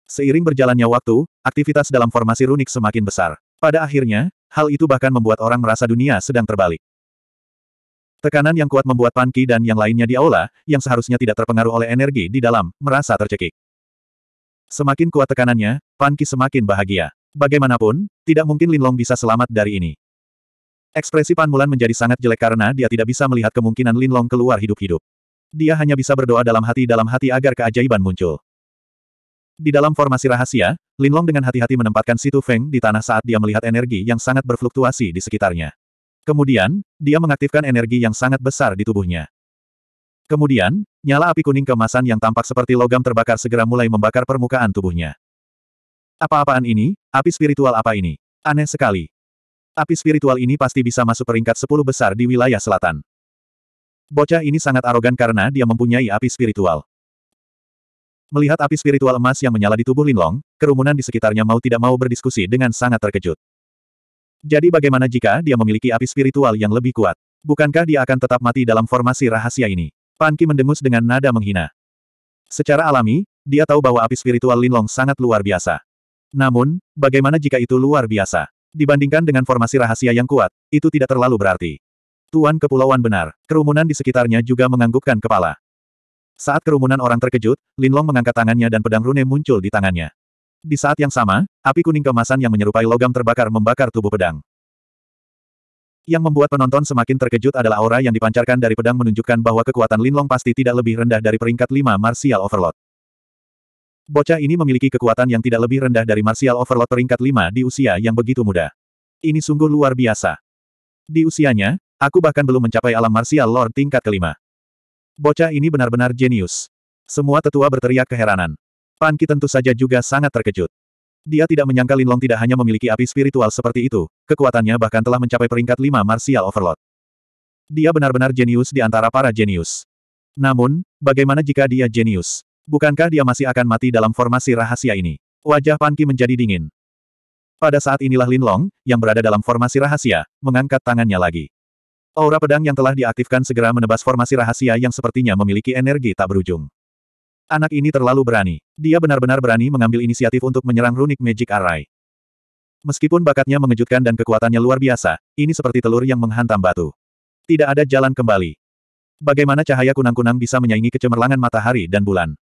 Seiring berjalannya waktu, aktivitas dalam formasi runik semakin besar. Pada akhirnya, hal itu bahkan membuat orang merasa dunia sedang terbalik. Tekanan yang kuat membuat Panki dan yang lainnya di aula, yang seharusnya tidak terpengaruh oleh energi di dalam, merasa tercekik. Semakin kuat tekanannya, Pan Ki semakin bahagia. Bagaimanapun, tidak mungkin Linlong bisa selamat dari ini. Ekspresi Pan Mulan menjadi sangat jelek karena dia tidak bisa melihat kemungkinan Linlong keluar hidup-hidup. Dia hanya bisa berdoa dalam hati dalam hati agar keajaiban muncul. Di dalam formasi rahasia, Linlong dengan hati-hati menempatkan Situ Feng di tanah saat dia melihat energi yang sangat berfluktuasi di sekitarnya. Kemudian, dia mengaktifkan energi yang sangat besar di tubuhnya. Kemudian, nyala api kuning kemasan yang tampak seperti logam terbakar segera mulai membakar permukaan tubuhnya. Apa-apaan ini? Api spiritual apa ini? Aneh sekali. Api spiritual ini pasti bisa masuk peringkat 10 besar di wilayah selatan. Bocah ini sangat arogan karena dia mempunyai api spiritual. Melihat api spiritual emas yang menyala di tubuh Linlong, kerumunan di sekitarnya mau tidak mau berdiskusi dengan sangat terkejut. Jadi bagaimana jika dia memiliki api spiritual yang lebih kuat? Bukankah dia akan tetap mati dalam formasi rahasia ini? Panki mendengus dengan nada menghina. Secara alami, dia tahu bahwa api spiritual Linlong sangat luar biasa. Namun, bagaimana jika itu luar biasa? Dibandingkan dengan formasi rahasia yang kuat, itu tidak terlalu berarti. Tuan Kepulauan benar, kerumunan di sekitarnya juga menganggukkan kepala. Saat kerumunan orang terkejut, Linlong mengangkat tangannya dan pedang rune muncul di tangannya. Di saat yang sama, api kuning kemasan yang menyerupai logam terbakar membakar tubuh pedang. Yang membuat penonton semakin terkejut adalah aura yang dipancarkan dari pedang menunjukkan bahwa kekuatan Linlong pasti tidak lebih rendah dari peringkat 5 Martial Overlord. Bocah ini memiliki kekuatan yang tidak lebih rendah dari Martial Overlord peringkat 5 di usia yang begitu muda. Ini sungguh luar biasa. Di usianya, aku bahkan belum mencapai alam Martial Lord tingkat kelima. Bocah ini benar-benar jenius. Semua tetua berteriak keheranan. Panki tentu saja juga sangat terkejut. Dia tidak menyangka Linlong tidak hanya memiliki api spiritual seperti itu, kekuatannya bahkan telah mencapai peringkat 5 Martial Overload. Dia benar-benar jenius di antara para jenius. Namun, bagaimana jika dia jenius? Bukankah dia masih akan mati dalam formasi rahasia ini? Wajah Panki menjadi dingin. Pada saat inilah Linlong, yang berada dalam formasi rahasia, mengangkat tangannya lagi. Aura pedang yang telah diaktifkan segera menebas formasi rahasia yang sepertinya memiliki energi tak berujung. Anak ini terlalu berani. Dia benar-benar berani mengambil inisiatif untuk menyerang runik Magic Array. Meskipun bakatnya mengejutkan dan kekuatannya luar biasa, ini seperti telur yang menghantam batu. Tidak ada jalan kembali. Bagaimana cahaya kunang-kunang bisa menyaingi kecemerlangan matahari dan bulan?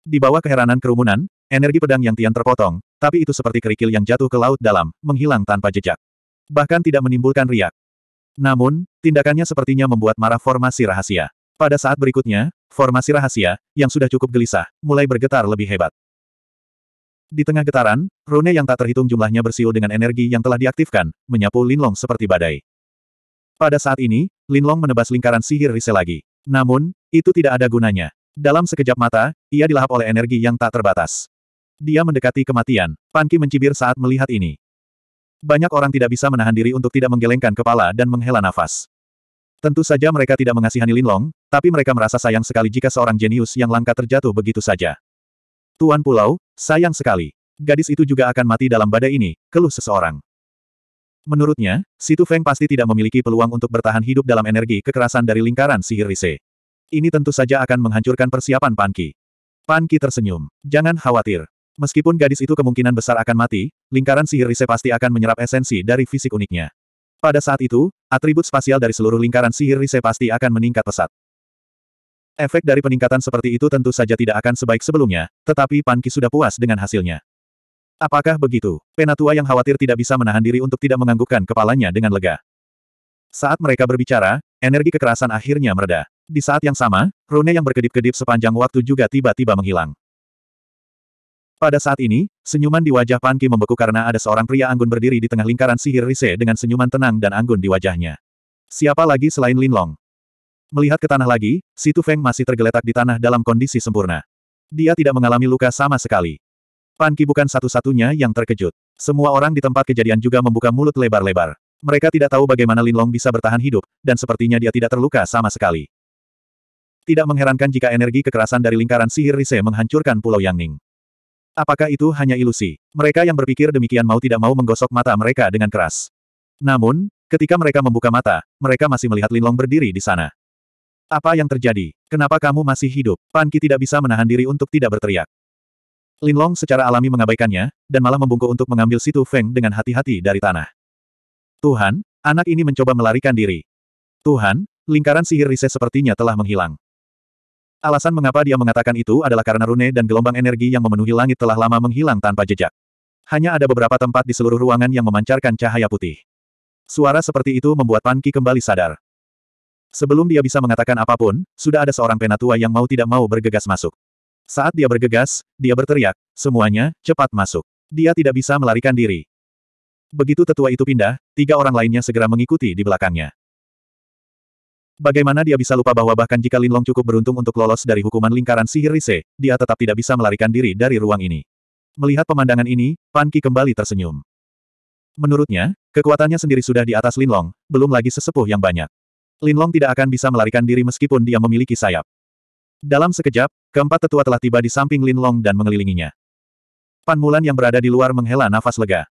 Di bawah keheranan kerumunan, energi pedang yang Tian terpotong, tapi itu seperti kerikil yang jatuh ke laut dalam, menghilang tanpa jejak. Bahkan tidak menimbulkan riak. Namun, tindakannya sepertinya membuat marah formasi rahasia. Pada saat berikutnya, formasi rahasia, yang sudah cukup gelisah, mulai bergetar lebih hebat. Di tengah getaran, Rune yang tak terhitung jumlahnya bersiul dengan energi yang telah diaktifkan, menyapu Linlong seperti badai. Pada saat ini, Linlong menebas lingkaran sihir Rise lagi. Namun, itu tidak ada gunanya. Dalam sekejap mata, ia dilahap oleh energi yang tak terbatas. Dia mendekati kematian. Panki mencibir saat melihat ini. Banyak orang tidak bisa menahan diri untuk tidak menggelengkan kepala dan menghela nafas. Tentu saja mereka tidak mengasihani Lin Long, tapi mereka merasa sayang sekali jika seorang jenius yang langka terjatuh begitu saja. Tuan Pulau, sayang sekali. Gadis itu juga akan mati dalam badai ini, keluh seseorang. Menurutnya, Situ Feng pasti tidak memiliki peluang untuk bertahan hidup dalam energi kekerasan dari lingkaran sihir Rise. Ini tentu saja akan menghancurkan persiapan Panki. Panki tersenyum. Jangan khawatir. Meskipun gadis itu kemungkinan besar akan mati, lingkaran sihir Rise pasti akan menyerap esensi dari fisik uniknya. Pada saat itu, atribut spasial dari seluruh lingkaran sihir Rise pasti akan meningkat pesat. Efek dari peningkatan seperti itu tentu saja tidak akan sebaik sebelumnya, tetapi Panki sudah puas dengan hasilnya. Apakah begitu? Penatua yang khawatir tidak bisa menahan diri untuk tidak menganggukkan kepalanya dengan lega. Saat mereka berbicara, energi kekerasan akhirnya mereda. Di saat yang sama, rune yang berkedip-kedip sepanjang waktu juga tiba-tiba menghilang. Pada saat ini, senyuman di wajah Panki membeku karena ada seorang pria anggun berdiri di tengah lingkaran sihir Rise dengan senyuman tenang dan anggun di wajahnya. Siapa lagi selain Linlong? Melihat ke tanah lagi, Situ Feng masih tergeletak di tanah dalam kondisi sempurna. Dia tidak mengalami luka sama sekali. Panki bukan satu-satunya yang terkejut. Semua orang di tempat kejadian juga membuka mulut lebar-lebar. Mereka tidak tahu bagaimana Linlong bisa bertahan hidup, dan sepertinya dia tidak terluka sama sekali. Tidak mengherankan jika energi kekerasan dari lingkaran sihir Rise menghancurkan Pulau Yangning. Apakah itu hanya ilusi? Mereka yang berpikir demikian mau tidak mau menggosok mata mereka dengan keras. Namun, ketika mereka membuka mata, mereka masih melihat Linlong berdiri di sana. Apa yang terjadi? Kenapa kamu masih hidup? Pan tidak bisa menahan diri untuk tidak berteriak. Linlong secara alami mengabaikannya, dan malah membungkuk untuk mengambil situ Feng dengan hati-hati dari tanah. Tuhan, anak ini mencoba melarikan diri. Tuhan, lingkaran sihir riset sepertinya telah menghilang. Alasan mengapa dia mengatakan itu adalah karena rune dan gelombang energi yang memenuhi langit telah lama menghilang tanpa jejak. Hanya ada beberapa tempat di seluruh ruangan yang memancarkan cahaya putih. Suara seperti itu membuat Panki kembali sadar. Sebelum dia bisa mengatakan apapun, sudah ada seorang penatua yang mau tidak mau bergegas masuk. Saat dia bergegas, dia berteriak, semuanya, cepat masuk. Dia tidak bisa melarikan diri. Begitu tetua itu pindah, tiga orang lainnya segera mengikuti di belakangnya. Bagaimana dia bisa lupa bahwa bahkan jika Lin Long cukup beruntung untuk lolos dari hukuman lingkaran sihir Rise, dia tetap tidak bisa melarikan diri dari ruang ini. Melihat pemandangan ini, Pan Ki kembali tersenyum. Menurutnya, kekuatannya sendiri sudah di atas Lin Long, belum lagi sesepuh yang banyak. Lin Long tidak akan bisa melarikan diri meskipun dia memiliki sayap. Dalam sekejap, keempat tetua telah tiba di samping Lin Long dan mengelilinginya. Pan Mulan yang berada di luar menghela nafas lega.